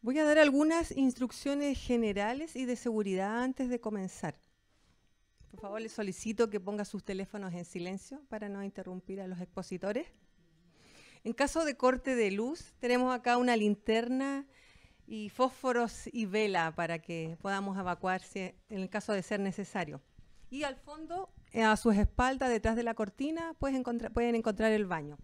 Voy a dar algunas instrucciones generales y de seguridad antes de comenzar. Por favor, les solicito que pongan sus teléfonos en silencio para no interrumpir a los expositores. En caso de corte de luz, tenemos acá una linterna y fósforos y vela para que podamos evacuarse en el caso de ser necesario. Y al fondo, a sus espaldas, detrás de la cortina, pueden encontrar el baño.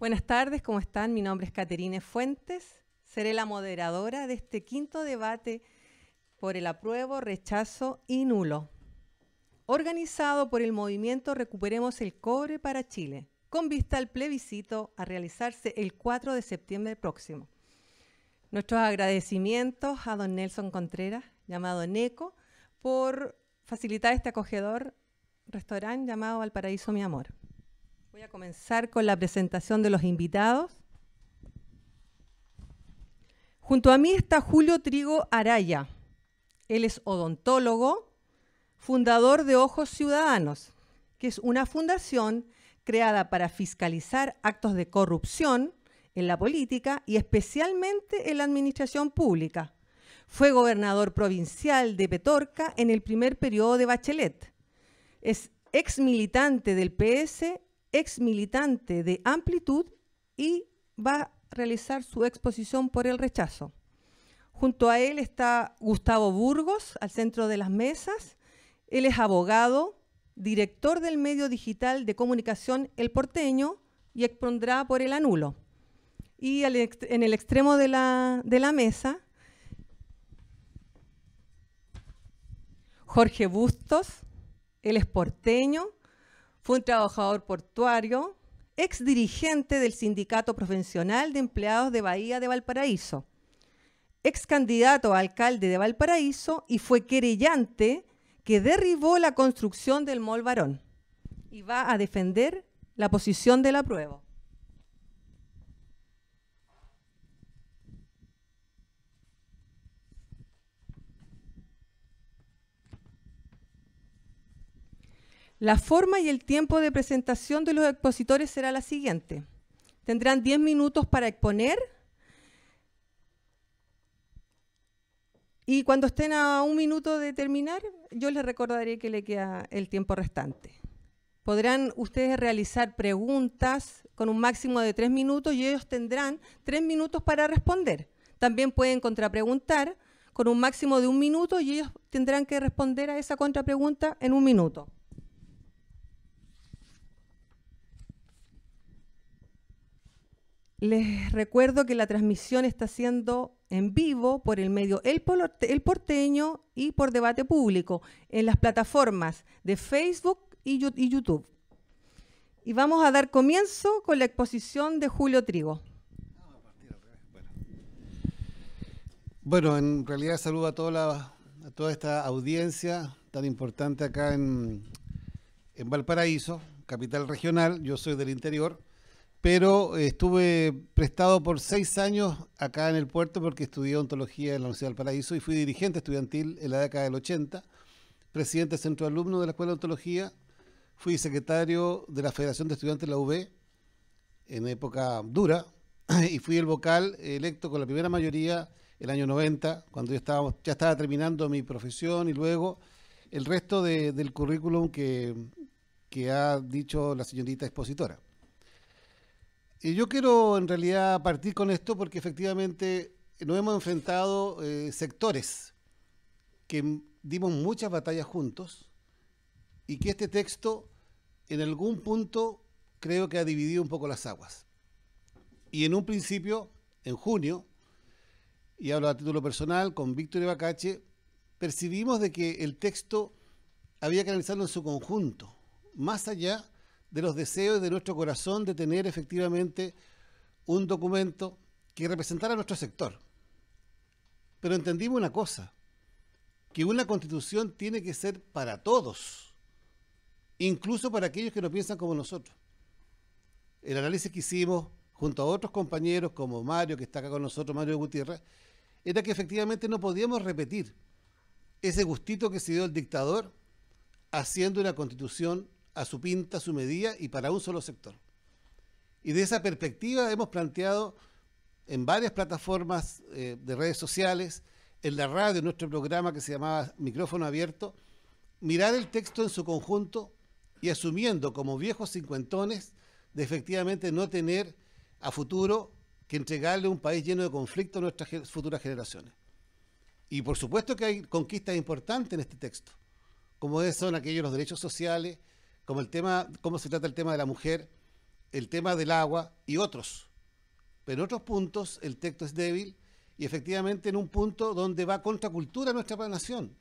Buenas tardes, ¿cómo están? Mi nombre es Caterine Fuentes, seré la moderadora de este quinto debate por el apruebo, rechazo y nulo, organizado por el movimiento Recuperemos el Cobre para Chile, con vista al plebiscito a realizarse el 4 de septiembre próximo. Nuestros agradecimientos a don Nelson Contreras, llamado Neco, por facilitar este acogedor restaurante llamado Valparaíso Mi Amor. Voy a comenzar con la presentación de los invitados. Junto a mí está Julio Trigo Araya. Él es odontólogo, fundador de Ojos Ciudadanos, que es una fundación creada para fiscalizar actos de corrupción en la política y especialmente en la administración pública. Fue gobernador provincial de Petorca en el primer periodo de Bachelet. Es ex militante del PS ex militante de Amplitud y va a realizar su exposición por el rechazo. Junto a él está Gustavo Burgos, al centro de las mesas. Él es abogado, director del medio digital de comunicación El Porteño y expondrá por el anulo. Y en el extremo de la, de la mesa, Jorge Bustos, él es porteño, fue un trabajador portuario, ex dirigente del Sindicato Profesional de Empleados de Bahía de Valparaíso, ex candidato a alcalde de Valparaíso y fue querellante que derribó la construcción del Mall Barón y va a defender la posición de la prueba. La forma y el tiempo de presentación de los expositores será la siguiente. Tendrán 10 minutos para exponer y cuando estén a un minuto de terminar, yo les recordaré que le queda el tiempo restante. Podrán ustedes realizar preguntas con un máximo de tres minutos y ellos tendrán tres minutos para responder. También pueden contrapreguntar con un máximo de un minuto y ellos tendrán que responder a esa contrapregunta en un minuto. Les recuerdo que la transmisión está siendo en vivo por el medio El, Porteño y por Debate Público en las plataformas de Facebook y YouTube. Y vamos a dar comienzo con la exposición de Julio Trigo. Bueno, en realidad saludo a toda, esta audiencia tan importante acá en Valparaíso, capital regional. Yo soy del interior pero eh, estuve prestado por seis años acá en el puerto porque estudié ontología en la Universidad del Paraíso y fui dirigente estudiantil en la década del 80, presidente centroalumno centro de de la Escuela de Ontología, fui secretario de la Federación de Estudiantes de la UB en época dura y fui el vocal electo con la primera mayoría el año 90, cuando yo ya estaba terminando mi profesión y luego el resto del currículum que ha dicho la señorita expositora. Y yo quiero en realidad partir con esto porque efectivamente nos hemos enfrentado eh, sectores que dimos muchas batallas juntos y que este texto en algún punto creo que ha dividido un poco las aguas. Y en un principio, en junio, y hablo a título personal con Víctor Ibacache, percibimos de que el texto había que analizarlo en su conjunto, más allá de los deseos de nuestro corazón de tener efectivamente un documento que representara a nuestro sector. Pero entendimos una cosa, que una constitución tiene que ser para todos, incluso para aquellos que no piensan como nosotros. El análisis que hicimos junto a otros compañeros como Mario, que está acá con nosotros, Mario Gutiérrez, era que efectivamente no podíamos repetir ese gustito que se dio el dictador haciendo una constitución a su pinta, a su medida y para un solo sector. Y de esa perspectiva hemos planteado en varias plataformas eh, de redes sociales, en la radio, en nuestro programa que se llamaba Micrófono Abierto, mirar el texto en su conjunto y asumiendo como viejos cincuentones de efectivamente no tener a futuro que entregarle un país lleno de conflicto a nuestras futuras generaciones. Y por supuesto que hay conquistas importantes en este texto, como son aquellos los derechos sociales, como el tema, cómo se trata el tema de la mujer, el tema del agua y otros. Pero en otros puntos el texto es débil y efectivamente en un punto donde va contra cultura nuestra nación,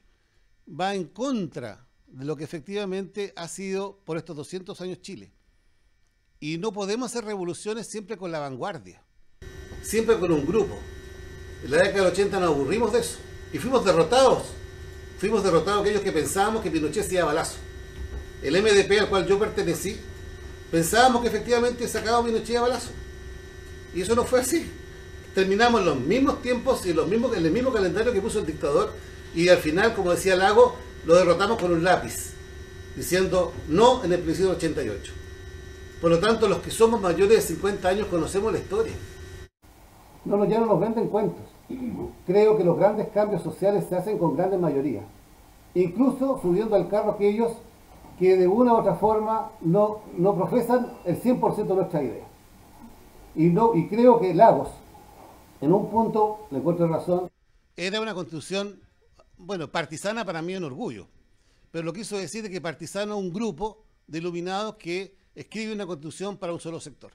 va en contra de lo que efectivamente ha sido por estos 200 años Chile. Y no podemos hacer revoluciones siempre con la vanguardia, siempre con un grupo. En la década del 80 nos aburrimos de eso y fuimos derrotados. Fuimos derrotados aquellos que pensábamos que Pinochet se balazo el MDP al cual yo pertenecí, pensábamos que efectivamente sacaba Pinochet a balazo. Y eso no fue así. Terminamos los mismos tiempos y los mismos, en el mismo calendario que puso el dictador y al final, como decía Lago, lo derrotamos con un lápiz, diciendo no en el principio del 88. Por lo tanto, los que somos mayores de 50 años conocemos la historia. No, nos no los grandes cuentos. Creo que los grandes cambios sociales se hacen con grandes mayorías, incluso subiendo al carro ellos que de una u otra forma no, no profesan el 100% de nuestra idea. Y, no, y creo que Lagos, en un punto, le encuentro razón. Era una constitución, bueno, partisana para mí en orgullo, pero lo quiso decir es que partisano un grupo de iluminados que escribe una constitución para un solo sector.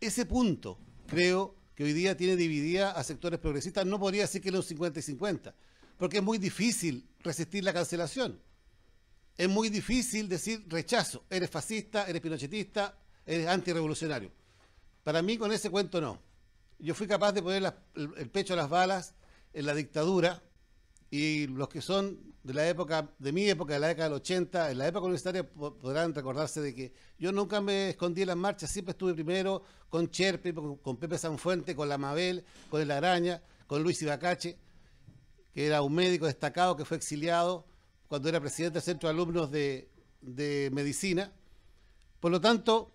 Ese punto, creo que hoy día tiene dividida a sectores progresistas, no podría decir que los 50 y 50, porque es muy difícil resistir la cancelación es muy difícil decir rechazo. Eres fascista, eres pinochetista, eres antirrevolucionario. Para mí con ese cuento no. Yo fui capaz de poner el, pecho a las balas en la dictadura y los que son de la época, de mi época, de la década del 80, en la época universitaria podrán recordarse de que yo nunca me escondí en las marchas, siempre estuve primero con Cherpe, con, con Pepe Sanfuente, con la Mabel, con el Araña, con Luis Ibacache, que era un médico destacado que fue exiliado cuando era presidente del Centro de Alumnos de, de Medicina. Por lo tanto,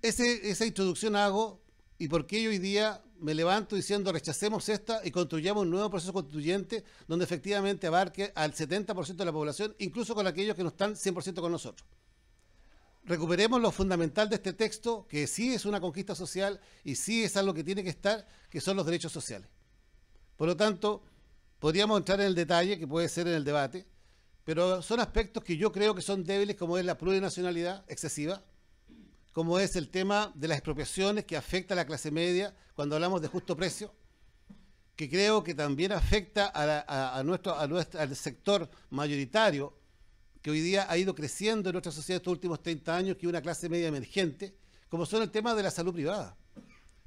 esa introducción hago y por qué hoy día me levanto diciendo rechacemos esta y construyamos un nuevo proceso constituyente donde efectivamente abarque al 70% de la población, incluso con aquellos que no están 100% con nosotros. Recuperemos lo fundamental de este texto, que sí es una conquista social y sí es algo que tiene que estar, que son los derechos sociales. Por lo tanto, Podríamos entrar en el detalle, que puede ser en el debate, pero son aspectos que yo creo que son débiles, como es la plurinacionalidad excesiva, como es el tema de las expropiaciones que afecta a la clase media cuando hablamos de justo precio, que creo que también afecta a, nuestro, al sector mayoritario que hoy día ha ido creciendo en nuestra sociedad estos últimos 30 años, que es una clase media emergente, como son el tema de la salud privada.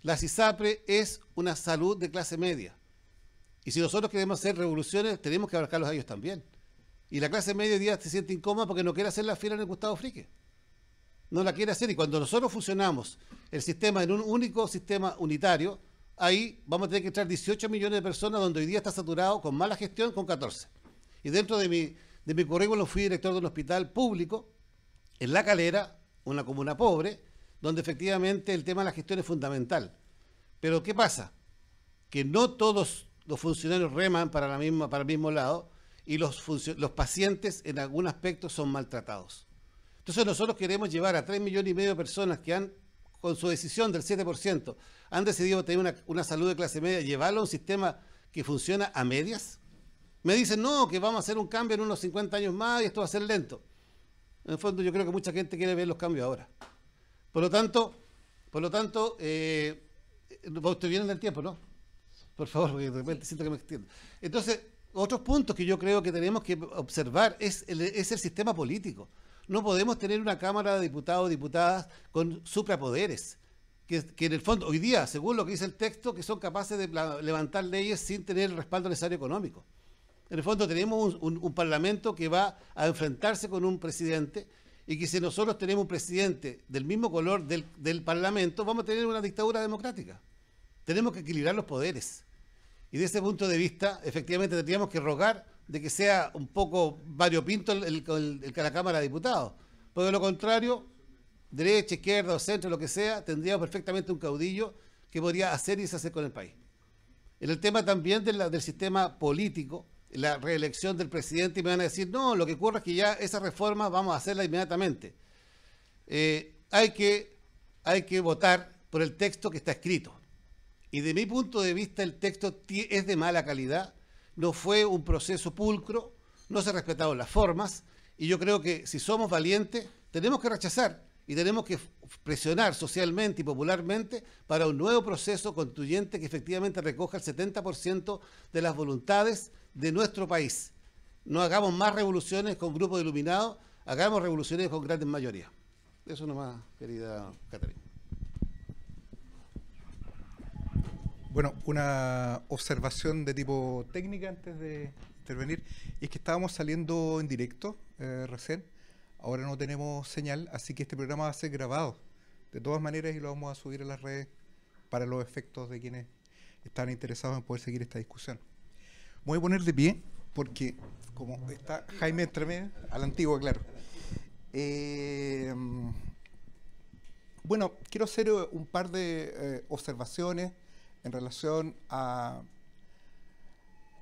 La CISAPRE es una salud de clase media. Y si nosotros queremos hacer revoluciones, tenemos que abarcarlos a ellos también. Y la clase media hoy día se siente incómoda porque no quiere hacer la fila en el Gustavo Frique. No la quiere hacer. Y cuando nosotros fusionamos el sistema en un único sistema unitario, ahí vamos a tener que entrar 18 millones de personas donde hoy día está saturado con mala gestión con 14. Y dentro de mi, de mi currículum fui director de un hospital público en La Calera, una comuna pobre, donde efectivamente el tema de la gestión es fundamental. Pero ¿qué pasa? Que no todos los funcionarios reman para, la misma, para el mismo lado y los, pacientes en algún aspecto son maltratados. Entonces nosotros queremos llevar a 3 millones y medio de personas que han, con su decisión del 7%, han decidido tener una, salud de clase media, llevarlo a un sistema que funciona a medias. Me dicen, no, que vamos a hacer un cambio en unos 50 años más y esto va a ser lento. En el fondo yo creo que mucha gente quiere ver los cambios ahora. Por lo tanto, por lo tanto, eh, ustedes vienen del tiempo, ¿no? Por favor, porque de repente siento que me extiendo. Entonces, otros puntos que yo creo que tenemos que observar es el, es el sistema político. No podemos tener una Cámara de Diputados o Diputadas con suprapoderes, que, en el fondo, hoy día, según lo que dice el texto, que son capaces de levantar leyes sin tener el respaldo necesario económico. En el fondo tenemos un, Parlamento que va a enfrentarse con un presidente y que si nosotros tenemos un presidente del mismo color del Parlamento, vamos a tener una dictadura democrática. Tenemos que equilibrar los poderes. Y de ese punto de vista, efectivamente, tendríamos que rogar de que sea un poco variopinto el, el, el, la Cámara de Diputados. Porque de lo contrario, derecha, izquierda o centro, lo que sea, tendríamos perfectamente un caudillo que podría hacer y deshacer con el país. En el tema también del sistema político, la reelección del presidente, y me van a decir, no, lo que ocurre es que ya esa reforma vamos a hacerla inmediatamente. Eh, hay, que, hay que votar por el texto que está escrito y de mi punto de vista el texto es de mala calidad, no fue un proceso pulcro, no se respetaron las formas, y yo creo que si somos valientes, tenemos que rechazar y tenemos que presionar socialmente y popularmente para un nuevo proceso constituyente que efectivamente recoja el 70% de las voluntades de nuestro país. No hagamos más revoluciones con grupos iluminados, hagamos revoluciones con grandes mayorías. Eso nomás, querida Catarina. Bueno, una observación de tipo técnica antes de intervenir. es que estábamos saliendo en directo eh, recién. Ahora no tenemos señal, así que este programa va a ser grabado. De todas maneras, y lo vamos a subir a las redes para los efectos de quienes están interesados en poder seguir esta discusión. Voy a poner de pie porque, como está Jaime entre al antiguo, claro. Eh, mm, bueno, quiero hacer eh, un par de observaciones en relación a,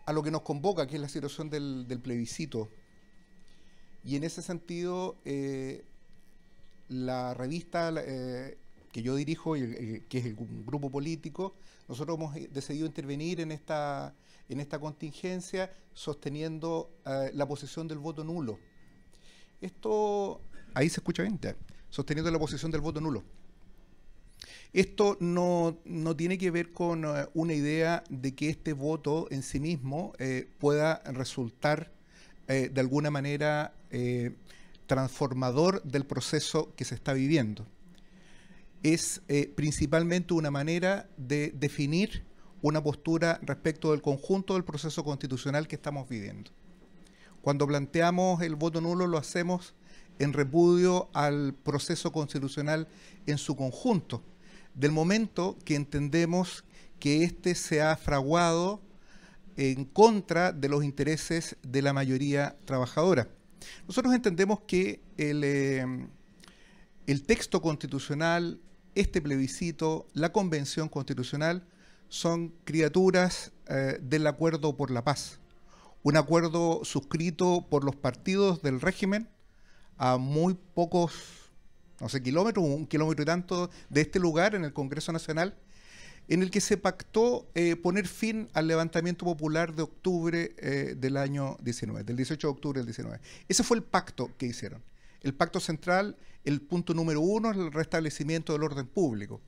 a lo que nos convoca, que es la situación del, plebiscito. Y en ese sentido, eh, la revista eh, que yo dirijo, y, que es el, un grupo político, nosotros hemos eh, decidido intervenir en esta, en esta contingencia sosteniendo la posición del voto nulo. Esto, ahí se escucha bien, sosteniendo la posición del voto nulo. Esto no, tiene que ver con eh, una idea de que este voto en sí mismo eh, pueda resultar eh, de alguna manera transformador del proceso que se está viviendo. Es principalmente una manera de definir una postura respecto del conjunto del proceso constitucional que estamos viviendo. Cuando planteamos el voto nulo lo hacemos en repudio al proceso constitucional en su conjunto, del momento que entendemos que éste se ha fraguado en contra de los intereses de la mayoría trabajadora. Nosotros entendemos que el, eh, texto constitucional, este plebiscito, la convención constitucional, son criaturas eh, del acuerdo por la paz. Un acuerdo suscrito por los partidos del régimen a muy pocos no sé, kilómetros, un kilómetro y tanto de este lugar, en el Congreso Nacional, en el que se pactó eh, poner fin al levantamiento popular de octubre eh, del año 19, del 18 de octubre del 19. Ese fue el pacto que hicieron. El pacto central, el punto número uno, es el restablecimiento del orden público.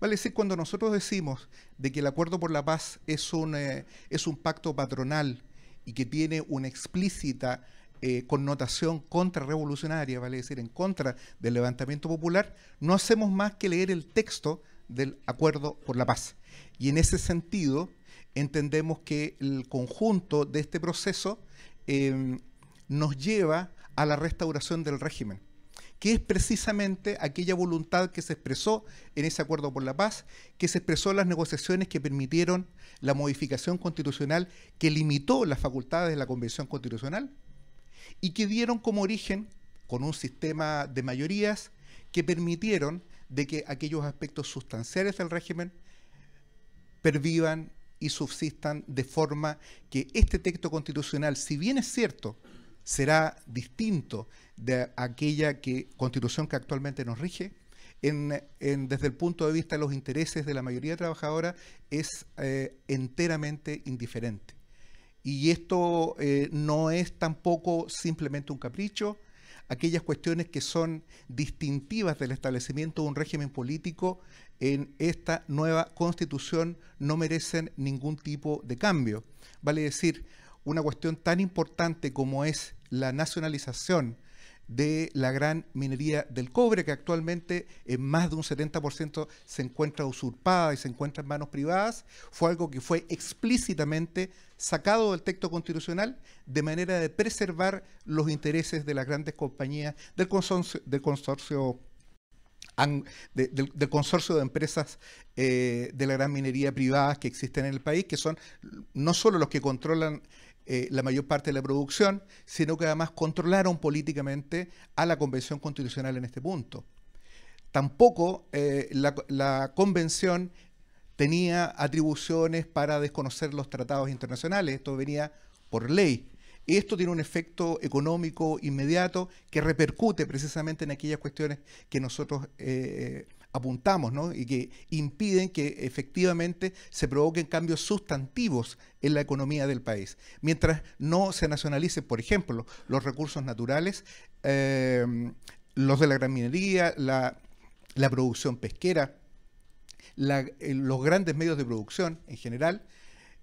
Vale es decir, cuando nosotros decimos de que el acuerdo por la paz es un, eh, es un pacto patronal y que tiene una explícita eh, connotación contrarrevolucionaria, vale decir, en contra del levantamiento popular, no hacemos más que leer el texto del acuerdo por la paz. Y en ese sentido, entendemos que el conjunto de este proceso eh, nos lleva a la restauración del régimen que es precisamente aquella voluntad que se expresó en ese acuerdo por la paz, que se expresó en las negociaciones que permitieron la modificación constitucional que limitó las facultades de la Convención Constitucional y que dieron como origen, con un sistema de mayorías, que permitieron de que aquellos aspectos sustanciales del régimen pervivan y subsistan de forma que este texto constitucional, si bien es cierto, será distinto de aquella constitución que actualmente nos rige, desde el punto de vista de los intereses de la mayoría trabajadora es eh, enteramente indiferente. Y esto eh, no es tampoco simplemente un capricho. Aquellas cuestiones que son distintivas del establecimiento de un régimen político en esta nueva constitución no merecen ningún tipo de cambio. Vale decir, una cuestión tan importante como es la nacionalización de la gran minería del cobre, que actualmente en más de un 70% se encuentra usurpada y se encuentra en manos privadas, fue algo que fue explícitamente sacado del texto constitucional de manera de preservar los intereses de las grandes compañías del consorcio, del consorcio de, del, consorcio de empresas eh, de la gran minería privada que existen en el país, que son no solo los que controlan eh, la mayor parte de la producción, sino que además controlaron políticamente a la Convención Constitucional en este punto. Tampoco eh, la, Convención tenía atribuciones para desconocer los tratados internacionales, esto venía por ley. Esto tiene un efecto económico inmediato que repercute precisamente en aquellas cuestiones que nosotros eh, apuntamos, ¿no? Y que impiden que efectivamente se provoquen cambios sustantivos en la economía del país. Mientras no se nacionalicen, por ejemplo, los recursos naturales, em, los de la gran minería, la, producción pesquera, eh, los grandes medios de producción en general,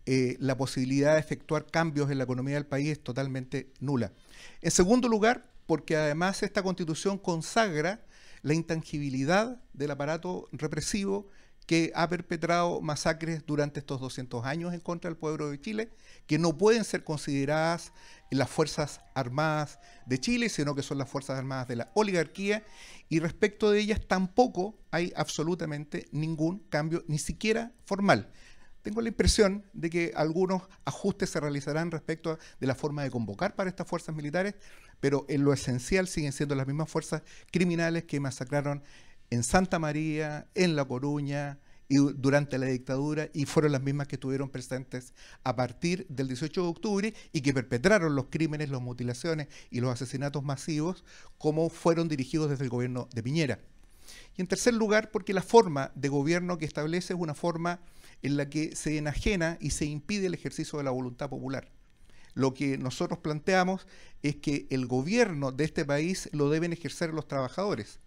eh, la posibilidad de efectuar cambios en la economía del país es totalmente nula. En segundo lugar, porque además esta constitución consagra la intangibilidad del aparato represivo que ha perpetrado masacres durante estos 200 años en contra del pueblo de Chile, que no pueden ser consideradas las Fuerzas Armadas de Chile, sino que son las Fuerzas Armadas de la oligarquía, y respecto de ellas tampoco hay absolutamente ningún cambio, ni siquiera formal tengo la impresión de que algunos ajustes se realizarán respecto de la forma de convocar para estas fuerzas militares, pero en lo esencial siguen siendo las mismas fuerzas criminales que masacraron en Santa María, en La Coruña y durante la dictadura y fueron las mismas que estuvieron presentes a partir del 18 de octubre y que perpetraron los crímenes, las mutilaciones y los asesinatos masivos como fueron dirigidos desde el gobierno de Piñera. Y en tercer lugar, porque la forma de gobierno que establece es una forma en la que se enajena y se impide el ejercicio de la voluntad popular. Lo que nosotros planteamos es que el gobierno de este país lo deben ejercer los trabajadores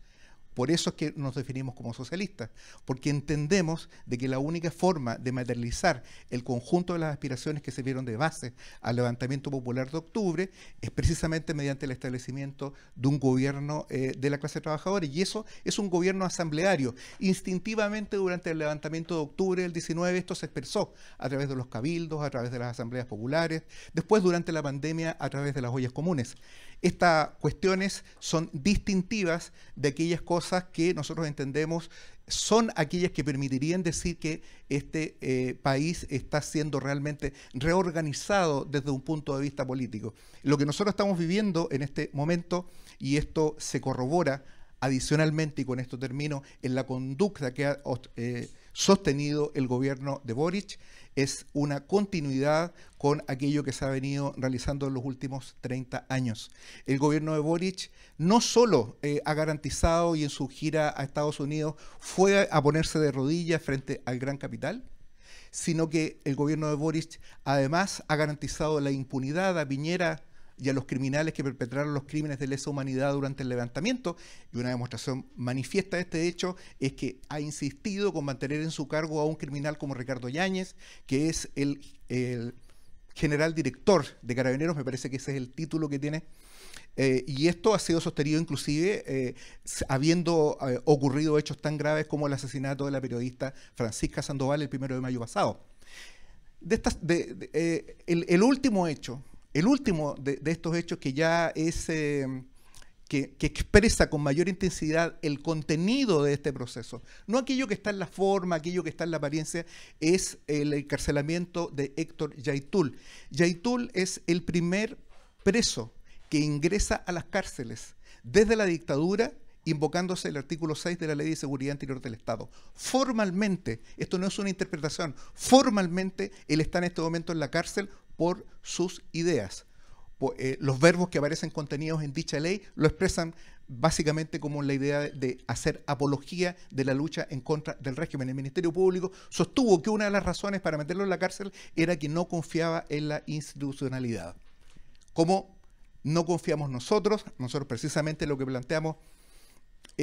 por eso es que nos definimos como socialistas, porque entendemos de que la única forma de materializar el conjunto de las aspiraciones que se sirvieron de base al levantamiento popular de octubre es precisamente mediante el establecimiento de un gobierno eh, de la clase trabajadora. Y eso es un gobierno asambleario. Instintivamente durante el levantamiento de octubre del 19 esto se expresó a través de los cabildos, a través de las asambleas populares, después durante la pandemia a través de las ollas comunes. Estas cuestiones son distintivas de aquellas cosas que nosotros entendemos son aquellas que permitirían decir que este eh, país está siendo realmente reorganizado desde un punto de vista político. Lo que nosotros estamos viviendo en este momento, y esto se corrobora adicionalmente, y con esto termino, en la conducta que ha eh, sostenido el gobierno de Boric, es una continuidad con aquello que se ha venido realizando en los últimos 30 años. El gobierno de Boric no solo eh, ha garantizado y en su gira a Estados Unidos fue a ponerse de rodillas frente al gran capital, sino que el gobierno de Boric además ha garantizado la impunidad a Piñera y a los criminales que perpetraron los crímenes de lesa humanidad durante el levantamiento. Y una demostración manifiesta de este hecho es que ha insistido con mantener en su cargo a un criminal como Ricardo Yáñez, que es el, general director de Carabineros, me parece que ese es el título que tiene. Eh, y esto ha sido sostenido inclusive eh, habiendo eh, ocurrido hechos tan graves como el asesinato de la periodista Francisca Sandoval el primero de mayo pasado. De estas, el, último hecho el último de, estos hechos que ya es... Em, que, expresa con mayor intensidad el contenido de este proceso. No aquello que está en la forma, aquello que está en la apariencia, es el encarcelamiento de Héctor Yaitul. Yaitul es el primer preso que ingresa a las cárceles desde la dictadura invocándose el artículo 6 de la Ley de Seguridad Interior del Estado. Formalmente, esto no es una interpretación, formalmente él está en este momento en la cárcel por sus ideas. Eh, los verbos que aparecen contenidos en dicha ley lo expresan básicamente como la idea de hacer apología de la lucha en contra del régimen. El Ministerio Público sostuvo que una de las razones para meterlo en la cárcel era que no confiaba en la institucionalidad. Como no confiamos nosotros, nosotros precisamente lo que planteamos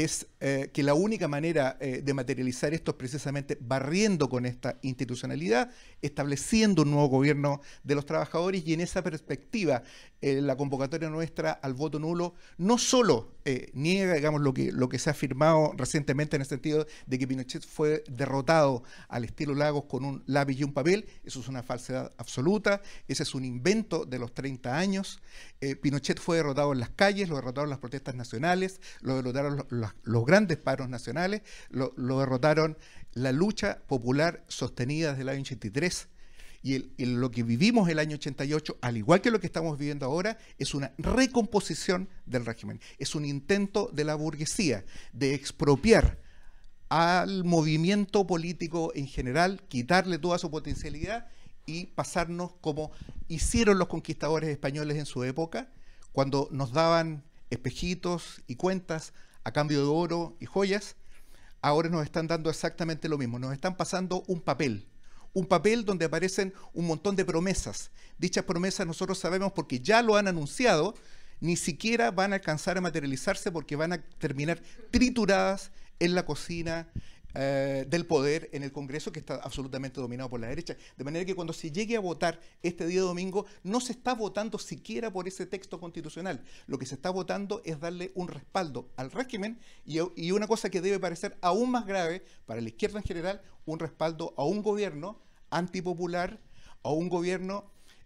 es eh, que la única manera eh, de materializar esto es precisamente barriendo con esta institucionalidad, estableciendo un nuevo gobierno de los trabajadores y en esa perspectiva eh, la convocatoria nuestra al voto nulo no solo niega digamos, lo, que, lo que se ha afirmado recientemente en el sentido de que Pinochet fue derrotado al estilo Lagos con un lápiz y un papel, eso es una falsedad absoluta, ese es un invento de los 30 años, Pinochet fue derrotado en las calles, lo derrotaron las protestas nacionales, lo derrotaron los los, grandes paros nacionales, lo, derrotaron la lucha popular sostenida desde el año 83. Y lo que vivimos el año 88, al igual que lo que estamos viviendo ahora, es una recomposición del régimen. Es un intento de la burguesía de expropiar al movimiento político en general, quitarle toda su potencialidad y pasarnos como hicieron los conquistadores españoles en su época, cuando nos daban espejitos y cuentas a cambio de oro y joyas, ahora nos están dando exactamente lo mismo, nos están pasando un papel, un papel donde aparecen un montón de promesas. Dichas promesas nosotros sabemos porque ya lo han anunciado, ni siquiera van a alcanzar a materializarse porque van a terminar trituradas en la cocina, eh, del poder en el Congreso que está absolutamente dominado por la derecha. De manera que cuando se llegue a votar este día domingo, no se está votando siquiera por ese texto constitucional. Lo que se está votando es darle un respaldo al régimen y, una cosa que debe parecer aún más grave para la izquierda en general, un respaldo a un gobierno antipopular, a un gobierno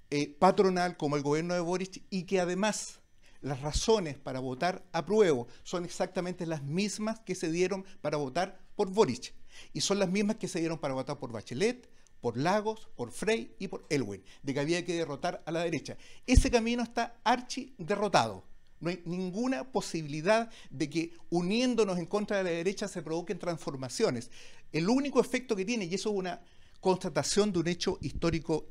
eh, patronal como el gobierno de Boric y que además las razones para votar a apruebo son exactamente las mismas que se dieron para votar por Boric. Y son las mismas que se dieron para votar por Bachelet, por Lagos, por Frey y por Elwin, de que había que derrotar a la derecha. Ese camino está archi derrotado. No hay ninguna posibilidad de que uniéndonos en contra de la derecha se produzcan transformaciones. El único efecto que tiene, y eso es una constatación de un hecho histórico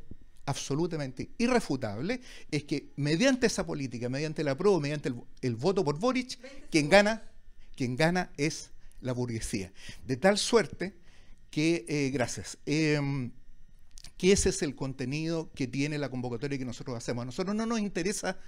absolutamente irrefutable, es que mediante esa política, mediante la prueba, mediante el, el voto por Boric, quien gana, quien gana es la burguesía. De tal suerte que, eh, gracias, em, que ese es el contenido que tiene la convocatoria que nosotros hacemos. A nosotros no nos interesa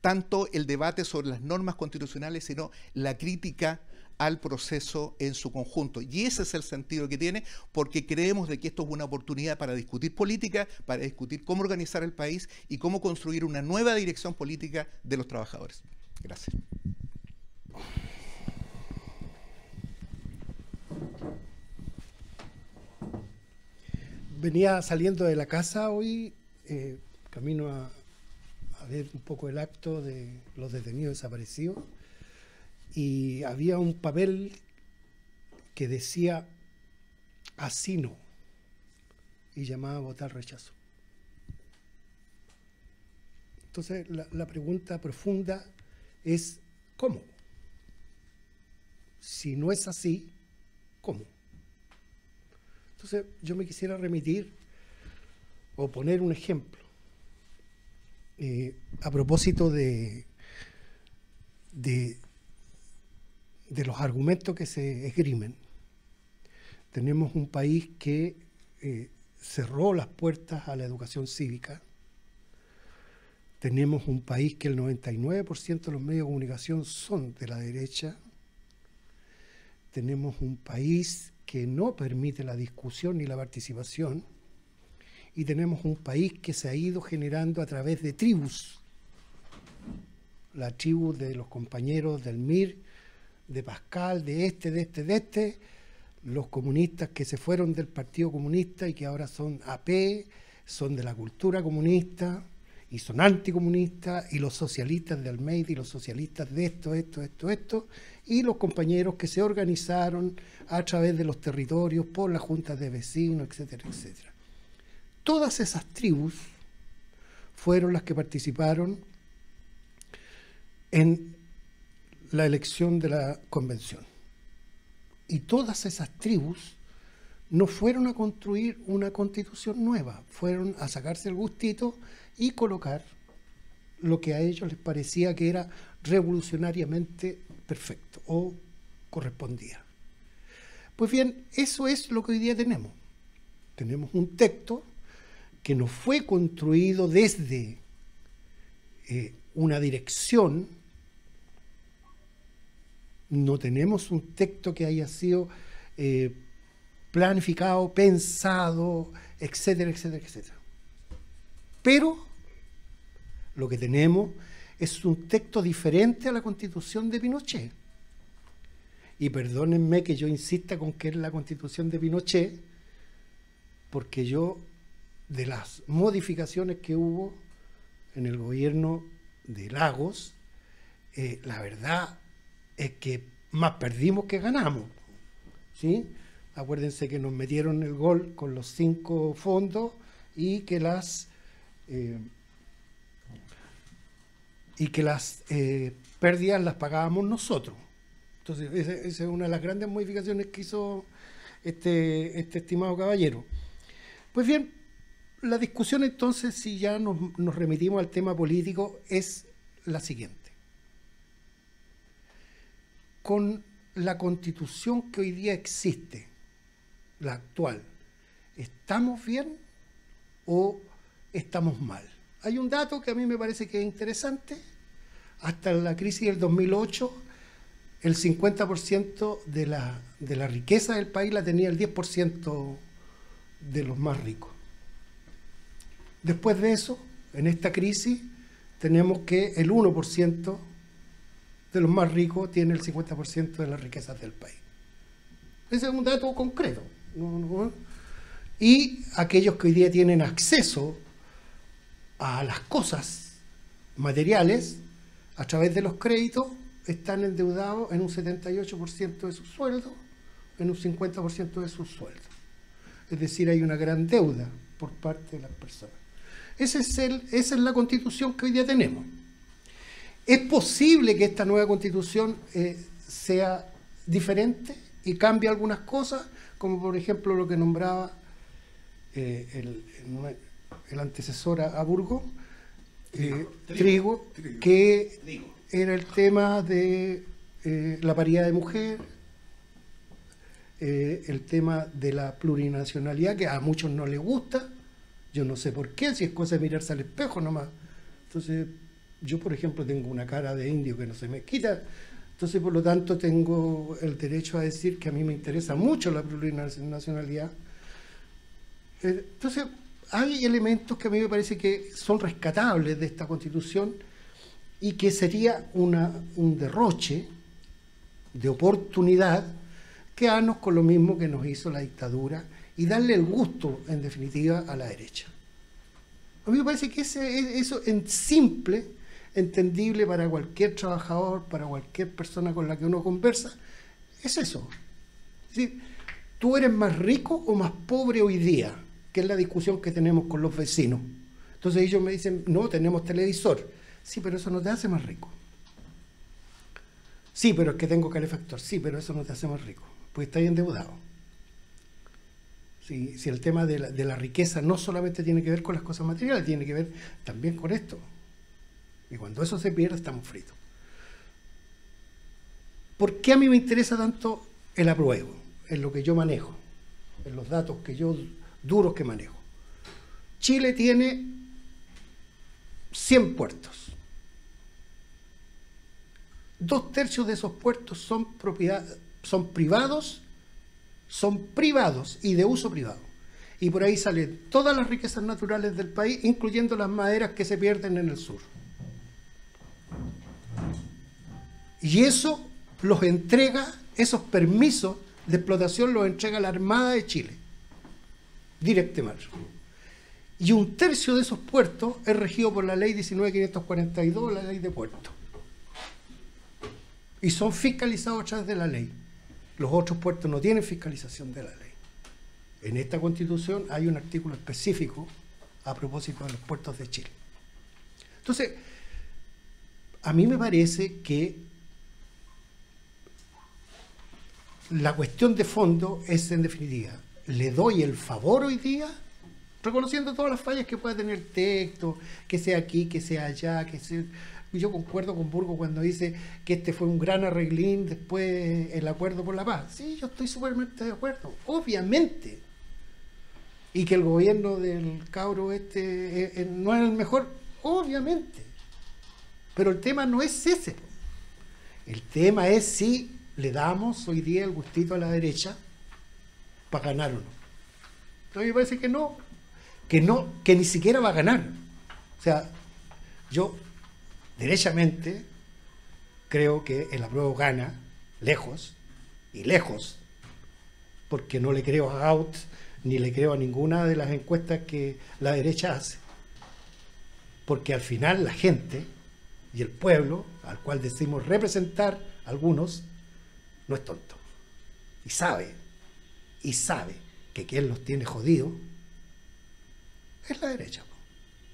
tanto el debate sobre las normas constitucionales, sino la crítica al proceso en su conjunto. Y ese es el sentido que tiene, porque creemos de que esto es una oportunidad para discutir política, para discutir cómo organizar el país y cómo construir una nueva dirección política de los trabajadores. Gracias. Venía saliendo de la casa hoy, eh, camino a, ver un poco el acto de los detenidos desaparecidos, y había un papel que decía así no, y llamaba a votar rechazo. Entonces la pregunta profunda es, ¿cómo? Si no es así, ¿Cómo? Entonces yo me quisiera remitir o poner un ejemplo. Eh, a propósito de, de, los argumentos que se esgrimen, tenemos un país que eh, cerró las puertas a la educación cívica, tenemos un país que el 99% de los medios de comunicación son de la derecha, tenemos un país que no permite la discusión ni la participación y tenemos un país que se ha ido generando a través de tribus. La tribu de los compañeros del MIR, de Pascal, de este, de este, de este, los comunistas que se fueron del Partido Comunista y que ahora son AP, son de la cultura comunista, y son anticomunistas, y los socialistas de Almeida, y los socialistas de esto, esto, esto, esto, y los compañeros que se organizaron a través de los territorios, por las juntas de vecinos, etcétera, etcétera. Todas esas tribus fueron las que participaron en la elección de la convención. Y todas esas tribus no fueron a construir una constitución nueva, fueron a sacarse el gustito y colocar lo que a ellos les parecía que era revolucionariamente perfecto o correspondía. Pues bien, eso es lo que hoy día tenemos. Tenemos un texto que no fue construido desde eh, una dirección. No tenemos un texto que haya sido eh, planificado, pensado, etcétera, etcétera, etcétera. Pero lo que tenemos es un texto diferente a la constitución de Pinochet. Y perdónenme que yo insista con que es la constitución de Pinochet, porque yo, de las modificaciones que hubo en el gobierno de Lagos, eh, la verdad es que más perdimos que ganamos. ¿sí? Acuérdense que nos metieron el gol con los cinco fondos y que las eh, y que las eh, pérdidas las pagábamos nosotros. Entonces, esa, es una de las grandes modificaciones que hizo este, este estimado caballero. Pues bien, la discusión entonces, si ya nos remitimos al tema político, es la siguiente. Con la constitución que hoy día existe, la actual, ¿estamos bien o estamos mal? Hay un dato que a mí me parece que es interesante. Hasta la crisis del 2008, el 50% de la, de la riqueza del país la tenía el 10% de los más ricos. Después de eso, en esta crisis, tenemos que el 1% de los más ricos tiene el 50% de las riquezas del país. Ese es un dato concreto. Y aquellos que hoy día tienen acceso a las cosas materiales a través de los créditos están endeudados en un 78% de su sueldo, en un 50% de su sueldo. Es decir, hay una gran deuda por parte de las personas. Ese es el, esa es la constitución que hoy día tenemos. Es posible que esta nueva constitución eh, sea diferente y cambie algunas cosas, como por ejemplo lo que nombraba eh, el, antecesor a, Burgos, eh, trigo, que era el tema de eh, la paridad de mujer, el tema de la plurinacionalidad, que a muchos no les gusta, yo no sé por qué, si es cosa de mirarse al espejo nomás. Entonces, yo por ejemplo tengo una cara de indio que no se me quita, entonces, por lo tanto, tengo el derecho a decir que a mí me interesa mucho la plurinacionalidad. Eh, entonces, hay elementos que a mí me parece que son rescatables de esta constitución y que sería un derroche de oportunidad quedarnos con lo mismo que nos hizo la dictadura y darle el gusto, en definitiva, a la derecha. A mí me parece que e, eso en simple entendible para cualquier trabajador, para cualquier persona con la que uno conversa, es eso. Es tú eres más rico o más pobre hoy día, que es la discusión que tenemos con los vecinos. Entonces ellos me dicen, no, tenemos televisor. Sí, pero eso no te hace más rico. Sí, pero es que tengo calefactor. Sí, pero eso no te hace más rico, pues estás endeudado. Si, si el tema de la riqueza no solamente tiene que ver con las cosas materiales, tiene que ver también con esto. Y cuando eso se pierde, estamos fritos. ¿Por qué a mí me interesa tanto el apruebo? En lo que yo manejo, en los datos que yo duros que manejo. Chile tiene 100 puertos. Dos tercios de esos puertos son, propiedad, son privados, son privados y de uso privado. Y por ahí salen todas las riquezas naturales del país, incluyendo las maderas que se pierden en el sur. Y eso los entrega, esos permisos de explotación los entrega la Armada de Chile, directamente. Y un tercio de esos puertos es regido por la ley 19542, la ley de puertos. Y son fiscalizados a través de la ley. Los otros puertos no tienen fiscalización de la ley. En esta constitución hay un artículo específico a propósito de los puertos de Chile. Entonces, a mí me parece que la cuestión de fondo es, en definitiva, ¿le doy el favor hoy día? Reconociendo todas las fallas que pueda tener el texto, que sea aquí, que sea allá, que sea... Yo concuerdo con Burgo cuando dice que este fue un gran arreglín después el acuerdo por la paz. Sí, yo estoy supermente de acuerdo, obviamente. Y que el gobierno del cabro este eh, eh, no es el mejor, obviamente. Pero el tema no es ese. El tema es si le damos hoy día el gustito a la derecha para ganar o no. A me parece que no, que no, que ni siquiera va a ganar. O sea, yo derechamente creo que el apruebo gana lejos y lejos, porque no le creo a Out ni le creo a ninguna de las encuestas que la derecha hace. Porque al final la gente y el pueblo, al cual decimos representar algunos, no es tonto. Y sabe, y sabe que quien los tiene jodidos es la derecha.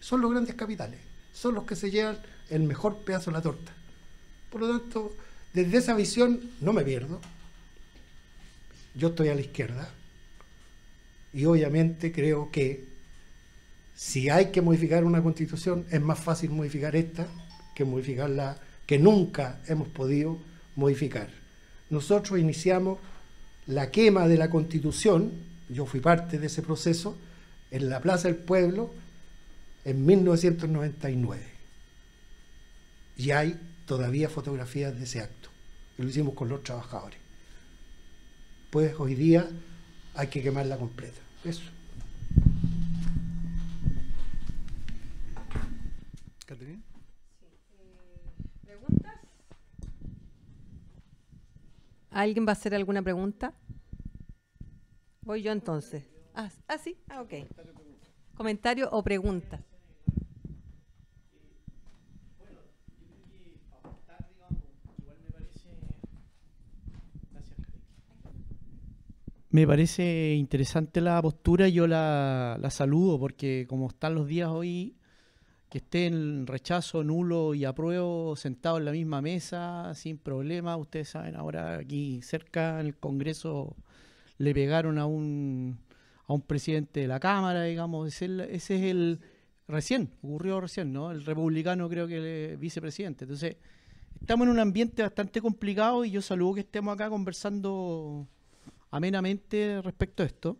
Son los grandes capitales, son los que se llevan el mejor pedazo de la torta. Por lo tanto, desde esa visión no me pierdo. Yo estoy a la izquierda y obviamente creo que si hay que modificar una constitución, es más fácil modificar esta que modificar la que nunca hemos podido modificar nosotros iniciamos la quema de la constitución, yo fui parte de ese proceso, en la Plaza del Pueblo en 1999. Y hay todavía fotografías de ese acto, Y lo hicimos con los trabajadores. Pues hoy día hay que quemarla completa. Eso. ¿Alguien va a hacer alguna pregunta? Voy yo entonces. Ah, ah, sí, ah, ok. Comentario o pregunta. Me parece interesante la postura, yo la, la, saludo porque como están los días hoy, que en rechazo, nulo y apruebo sentado en la misma mesa sin problema. Ustedes saben, ahora aquí cerca en el Congreso le pegaron a un, a un presidente de la Cámara, digamos. Ese, es el. Recién, ocurrió recién, ¿no? El republicano creo que el vicepresidente. Entonces, estamos en un ambiente bastante complicado y yo saludo que estemos acá conversando amenamente respecto a esto.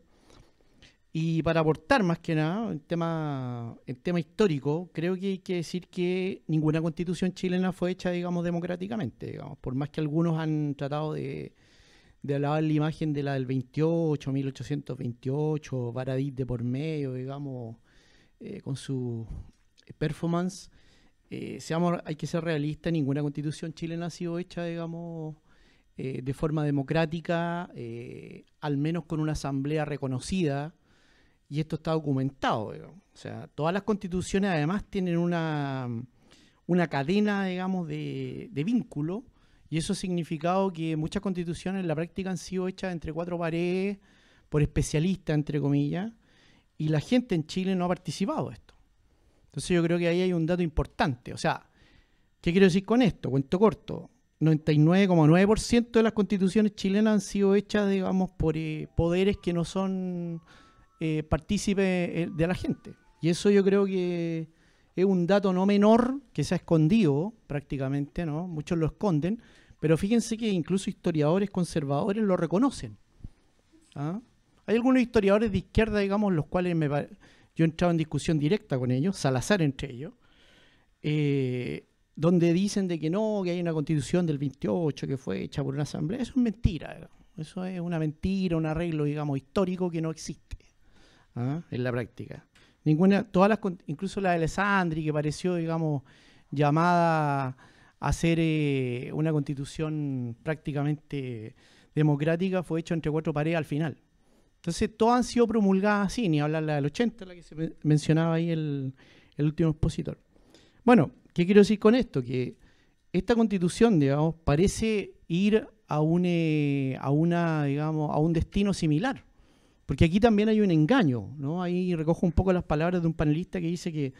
Y para aportar más que nada el tema, el tema histórico, creo que hay que decir que ninguna constitución chilena fue hecha, digamos, democráticamente, digamos, por más que algunos han tratado de, de la imagen de la del 28, 1828, paradis de por medio, digamos, eh, con su performance. Eh, seamos, hay que ser realistas, ninguna constitución chilena ha sido hecha, digamos, eh, de forma democrática, al menos con una asamblea reconocida y esto está documentado, O sea, todas las constituciones además tienen una, una cadena, digamos, de, vínculo, y eso ha significado que muchas constituciones en la práctica han sido hechas entre cuatro paredes, por especialistas, entre comillas, y la gente en Chile no ha participado de esto. Entonces yo creo que ahí hay un dato importante. O sea, ¿qué quiero decir con esto? Cuento corto. 99,9% de las constituciones chilenas han sido hechas, digamos, por eh, poderes que no son eh, partícipe eh, de la gente. Y eso yo creo que es un dato no menor que se ha escondido prácticamente, ¿no? Muchos lo esconden, pero fíjense que incluso historiadores conservadores lo reconocen. ¿ah? Hay algunos historiadores de izquierda, digamos, los cuales me yo he entrado en discusión directa con ellos, Salazar entre ellos, eh, donde dicen de que no, que hay una constitución del 28 que fue hecha por una asamblea. Eso es mentira, eso es una mentira, un arreglo, digamos, histórico que no existe. ¿Ah? en la práctica. Ninguna, todas las, incluso la de Alessandri, que pareció, digamos, llamada a ser eh, una constitución prácticamente democrática, fue hecha entre cuatro paredes al final. Entonces, todas han sido promulgadas así, ni hablar la del 80, la que se mencionaba ahí el, último expositor. Bueno, ¿qué quiero decir con esto? Que esta constitución, digamos, parece ir a, eh, a, una, digamos, a un destino similar. Porque aquí también hay un engaño, ¿no? Ahí recojo un poco las palabras de un panelista que dice que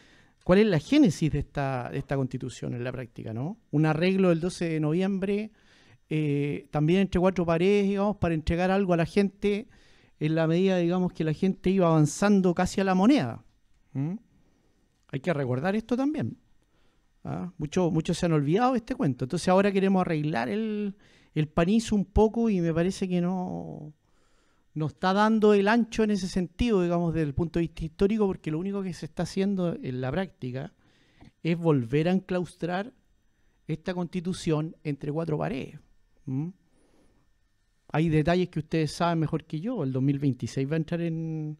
cuál es la génesis de esta, constitución en la práctica, ¿no? Un arreglo del 12 de noviembre, eh, también entre cuatro paredes, digamos, para entregar algo a la gente en la medida, digamos, que la gente iba avanzando casi a la moneda. ¿Mm? Hay que recordar esto también. ¿ah? Muchos se han olvidado este cuento. Entonces ahora queremos arreglar el, el panizo un poco y me parece que no, no está dando el ancho en ese sentido, digamos, desde el punto de vista histórico, porque lo único que se está haciendo en la práctica es volver a enclaustrar esta constitución entre cuatro paredes. Hay detalles que ustedes saben mejor que yo. El 2026 va a entrar en,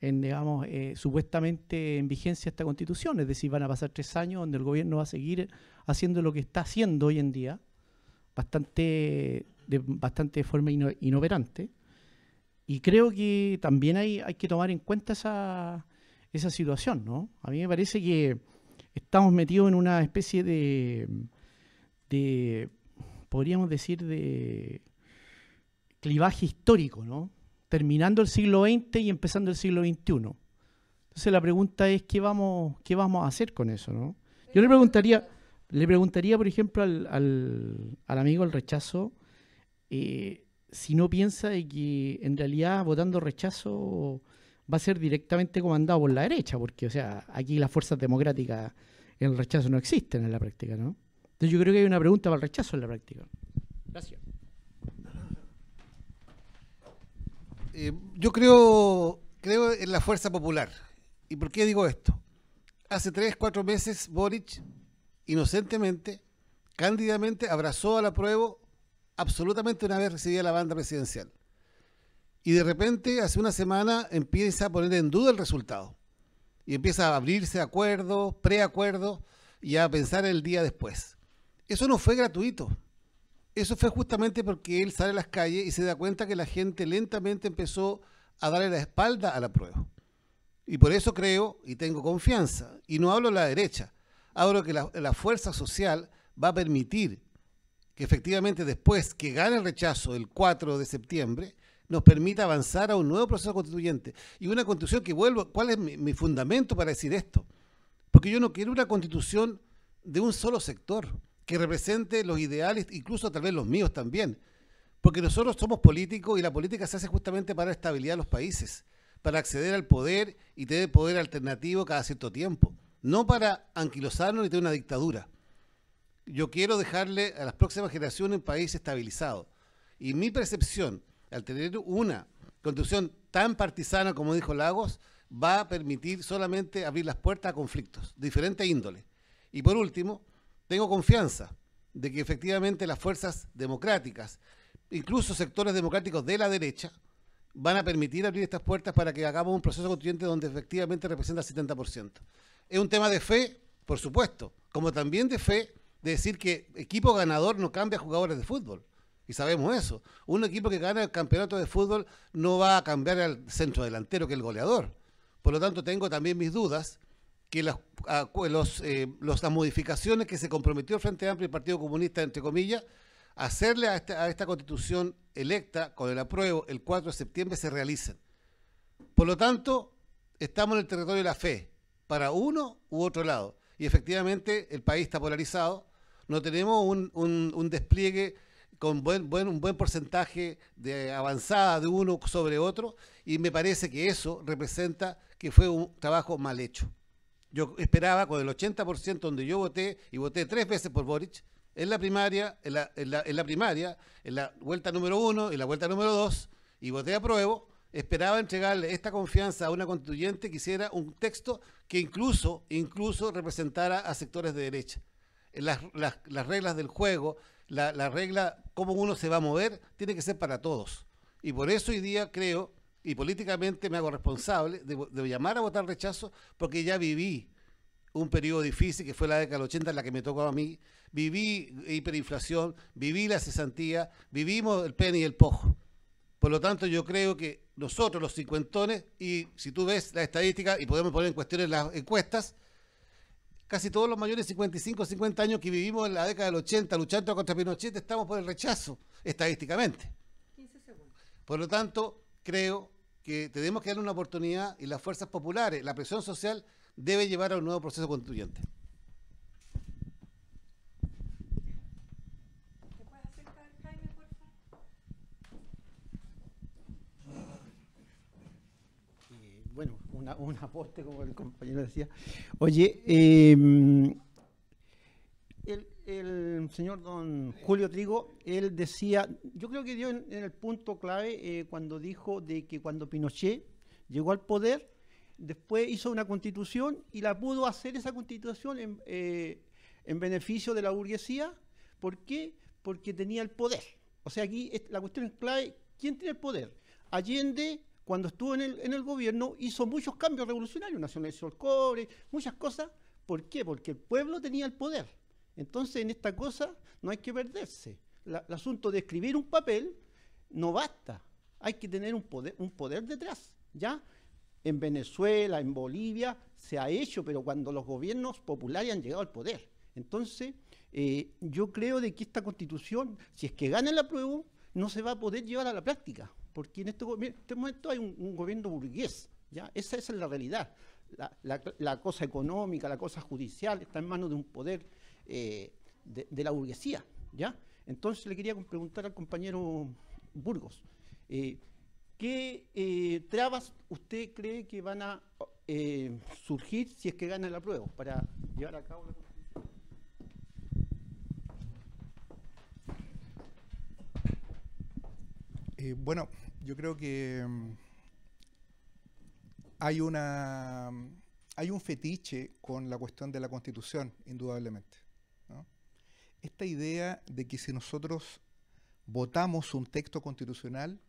digamos, eh, supuestamente en vigencia esta constitución. Es decir, van a pasar tres años donde el gobierno va a seguir haciendo lo que está haciendo hoy en día, bastante de, bastante forma inoperante. Y creo que también hay, hay que tomar en cuenta esa, situación, ¿no? A mí me parece que estamos metidos en una especie de, de podríamos decir, de clivaje histórico, ¿no? Terminando el siglo XX y empezando el siglo XXI. Entonces la pregunta es qué vamos, qué vamos a hacer con eso, ¿no? Yo le preguntaría, le preguntaría, por ejemplo, al, al, amigo el rechazo, eh, si no piensa de que en realidad votando rechazo va a ser directamente comandado por la derecha, porque, o sea, aquí las fuerzas democráticas en el rechazo no existen en la práctica, ¿no? Entonces yo creo que hay una pregunta para el rechazo en la práctica. Gracias. Eh, yo creo, creo en la fuerza popular. ¿Y por qué digo esto? Hace tres, cuatro meses Boric, inocentemente, cándidamente, abrazó a la prueba absolutamente una vez recibida la banda presidencial. Y de repente, hace una semana, empieza a poner en duda el resultado. Y empieza a abrirse acuerdos, preacuerdos y a pensar el día después. Eso no fue gratuito. Eso fue justamente porque él sale a las calles y se da cuenta que la gente lentamente empezó a darle la espalda a la prueba. Y por eso creo y tengo confianza. Y no hablo de la derecha, hablo que la, la fuerza social va a permitir que efectivamente después que gane el rechazo el 4 de septiembre, nos permita avanzar a un nuevo proceso constituyente. Y una constitución que vuelvo, ¿cuál es mi, fundamento para decir esto? Porque yo no quiero una constitución de un solo sector, que represente los ideales, incluso tal vez los míos también. Porque nosotros somos políticos y la política se hace justamente para estabilizar estabilidad los países, para acceder al poder y tener poder alternativo cada cierto tiempo, no para anquilosarnos y tener una dictadura yo quiero dejarle a las próximas generaciones un país estabilizado. Y mi percepción, al tener una construcción tan partisana como dijo Lagos, va a permitir solamente abrir las puertas a conflictos diferentes índoles. Y por último, tengo confianza de que efectivamente las fuerzas democráticas, incluso sectores democráticos de la derecha, van a permitir abrir estas puertas para que hagamos un proceso constituyente donde efectivamente representa el 70%. Es un tema de fe, por supuesto, como también de fe de decir que equipo ganador no cambia jugadores de fútbol. Y sabemos eso. Un equipo que gana el campeonato de fútbol no va a cambiar al centro delantero, que el goleador. Por lo tanto, tengo también mis dudas que las, eh, los, las modificaciones que se comprometió el Frente Amplio y el Partido Comunista, entre comillas, hacerle a esta, a esta constitución electa con el apruebo el 4 de septiembre se realicen. Por lo tanto, estamos en el territorio de la fe, para uno u otro lado. Y efectivamente el país está polarizado, no tenemos un, despliegue con un buen porcentaje de avanzada de uno sobre otro y me parece que eso representa que fue un trabajo mal hecho. Yo esperaba con el 80% donde yo voté y voté tres veces por Boric, en la primaria, en la, primaria, en la vuelta número uno, en la vuelta número dos, y voté a pruebo, esperaba entregarle esta confianza a una constituyente que hiciera un texto que incluso, incluso representara a sectores de derecha las, las, reglas del juego, la, la, regla, cómo uno se va a mover, tiene que ser para todos. Y por eso hoy día creo, y políticamente me hago responsable, de, llamar a votar rechazo, porque ya viví un periodo difícil que fue la década del 80 en la que me tocó a mí. Viví hiperinflación, viví la cesantía, vivimos el PEN y el pojo. Por lo tanto, yo creo que nosotros, los cincuentones, y si tú ves las estadísticas y podemos poner en cuestión las encuestas, casi todos los mayores de 55, 50 años que vivimos en la década del 80 luchando contra Pinochet, estamos por el rechazo, estadísticamente. Por lo tanto, creo que tenemos que darle una oportunidad y las fuerzas populares, la presión social, debe llevar a un nuevo proceso constituyente. una, un aporte, como el compañero decía. Oye, em, el, señor don Julio Trigo, él decía, yo creo que dio en, el punto clave eh, cuando dijo de que cuando Pinochet llegó al poder, después hizo una constitución y la pudo hacer esa constitución en, eh, en beneficio de la burguesía. ¿Por qué? Porque tenía el poder. O sea, aquí la cuestión es clave, ¿quién tiene el poder? Allende cuando estuvo en el, gobierno, hizo muchos cambios revolucionarios, nacionalizó el cobre, muchas cosas. ¿Por qué? Porque el pueblo tenía el poder. Entonces, en esta cosa no hay que perderse. el asunto de escribir un papel no basta. Hay que tener un poder, un poder detrás, ¿ya? En Venezuela, en Bolivia, se ha hecho, pero cuando los gobiernos populares han llegado al poder. Entonces, eh, yo creo de que esta constitución, si es que gana el apruebo, no se va a poder llevar a la práctica porque este en este, momento hay un, gobierno burgués, ¿ya? Esa, es la realidad. La, cosa económica, la cosa judicial está en manos de un poder eh, de, la burguesía, ¿ya? Entonces le quería preguntar al compañero Burgos, eh, ¿qué eh, trabas usted cree que van a surgir si es que gana la prueba para llevar a cabo la... Eh, bueno, yo creo que mm, hay una mm, hay un fetiche con la cuestión de la constitución, indudablemente. Esta idea de que si nosotros votamos un texto constitucional,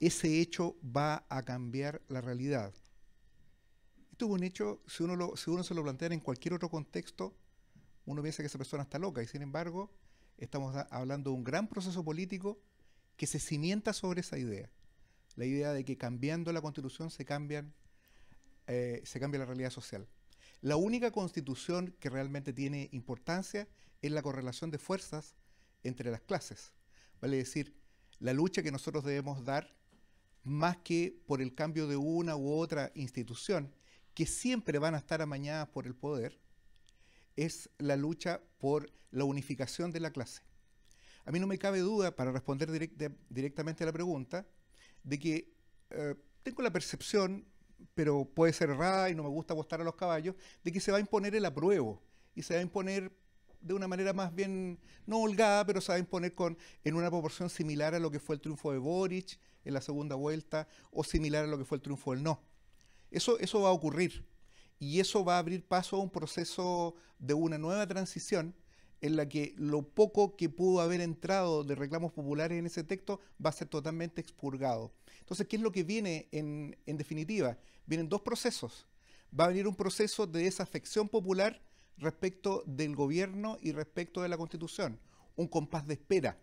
ese hecho va a cambiar la realidad. Esto es un hecho, si uno, si uno se lo plantea en cualquier otro contexto, uno piensa que esa persona está loca y sin embargo estamos hablando de un gran proceso político que se cimienta sobre esa idea. La idea de que cambiando la constitución se, eh, se cambia la realidad social. La única constitución que realmente tiene importancia es la correlación de fuerzas entre las clases. Vale decir, la lucha que nosotros debemos dar más que por el cambio de una u otra institución, que siempre van a estar amañadas por el poder, es la lucha por la unificación de la clase. A mí no me cabe duda, para responder directamente a la pregunta, de que eh, tengo la percepción, pero puede ser errada y no me gusta apostar a los caballos, de que se va a imponer el apruebo y se va a imponer de una manera más bien, no holgada, pero se va a imponer con, en una proporción similar a lo que fue el triunfo de Boric en la segunda vuelta o similar a lo que fue el triunfo del no. Eso, eso va a ocurrir y eso va a abrir paso a un proceso de una nueva transición en la que lo poco que pudo haber entrado de reclamos populares en ese texto va a ser totalmente expurgado. Entonces, ¿qué es lo que viene en, en definitiva? Vienen dos procesos. Va a venir un proceso de desafección popular respecto del gobierno y respecto de la constitución, un compás de espera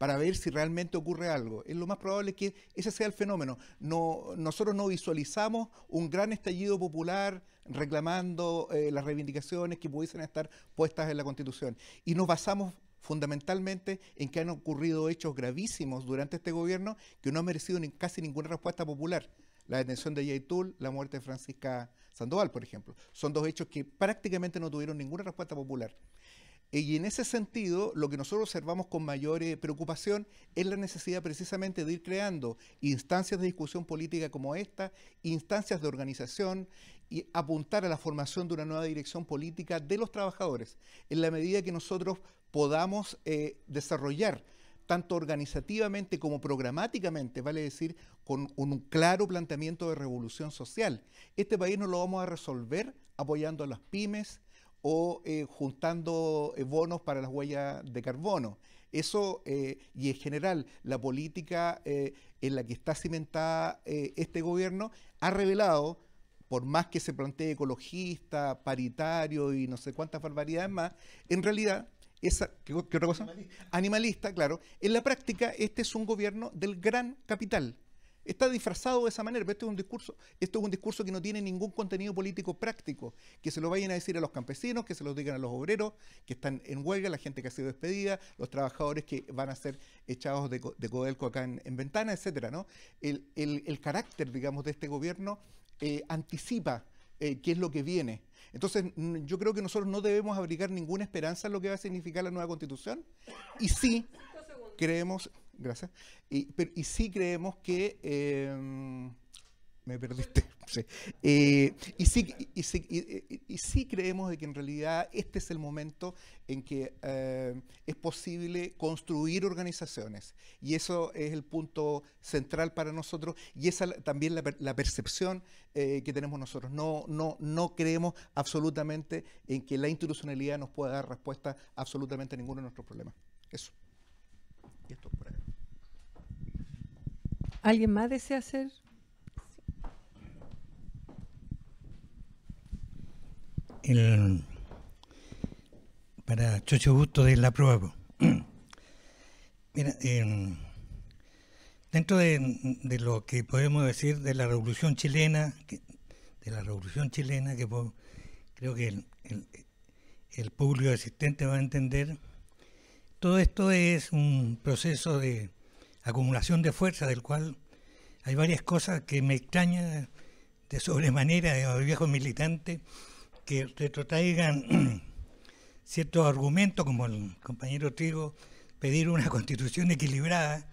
para ver si realmente ocurre algo. Es lo más probable que ese sea el fenómeno. No, nosotros no visualizamos un gran estallido popular reclamando eh, las reivindicaciones que pudiesen estar puestas en la Constitución. Y nos basamos fundamentalmente en que han ocurrido hechos gravísimos durante este gobierno que no han merecido casi ninguna respuesta popular. La detención de Yaitul, la muerte de Francisca Sandoval, por ejemplo. Son dos hechos que prácticamente no tuvieron ninguna respuesta popular. Eh, y en ese sentido, lo que nosotros observamos con mayor eh, preocupación es la necesidad precisamente de ir creando instancias de discusión política como esta, instancias de organización y apuntar a la formación de una nueva dirección política de los trabajadores, en la medida que nosotros podamos eh, desarrollar tanto organizativamente como programáticamente, vale decir, con un claro planteamiento de revolución social. Este país no lo vamos a resolver apoyando a las pymes, o eh, juntando eh, bonos para las huellas de carbono. Eso, eh, y en general, la política en la que está cimentada este gobierno ha revelado, por más que se plantee ecologista, paritario y no sé cuántas barbaridades más, en realidad, esa, ¿qué, otra cosa? Animalista, claro. En la práctica, este es un gobierno del gran capital está disfrazado de esa manera, pero este es un discurso, esto es un discurso que no tiene ningún contenido político práctico, que se lo vayan a decir a los campesinos, que se lo digan a los obreros que están en huelga, la gente que ha sido despedida, los trabajadores que van a ser echados de, Codelco acá en, ventana, etcétera, El, carácter, digamos, de este gobierno eh, anticipa eh, qué es lo que viene. Entonces, yo creo que nosotros no debemos abrigar ninguna esperanza en lo que va a significar la nueva constitución y sí creemos Gracias. Y, sí creemos que... Em, me perdiste. Eh, y, sí, y, sí, creemos de que en realidad este es el momento en que em, es posible construir organizaciones. Y eso es el punto central para nosotros y esa también la, la percepción eh, que tenemos nosotros. No, no, no creemos absolutamente en que la institucionalidad nos pueda dar respuesta absolutamente a ninguno de nuestros problemas. Eso. Y esto por ¿Alguien más desea hacer? para Chocho Gusto de la prueba. Mira, em, dentro de, lo que podemos decir de la revolución chilena, de la revolución chilena, que creo que el público asistente va a entender, todo esto es un proceso de acumulación de fuerza, del cual hay varias cosas que me extraña de sobremanera de los viejos militantes que retrotraigan ciertos argumentos, como el compañero Trigo, pedir una constitución equilibrada,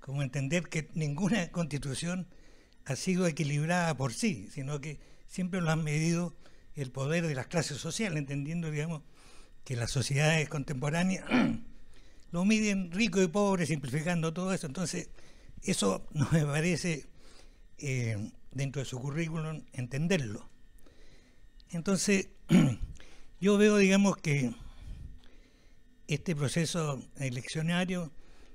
como entender que ninguna constitución ha sido equilibrada por sí, sino que siempre lo han medido el poder de las clases sociales, entendiendo, digamos, que las sociedades contemporáneas lo miden rico y pobre, simplificando todo eso. Entonces, eso no me parece, eh, dentro de su currículum, entenderlo. Entonces, yo veo, digamos, que este proceso eleccionario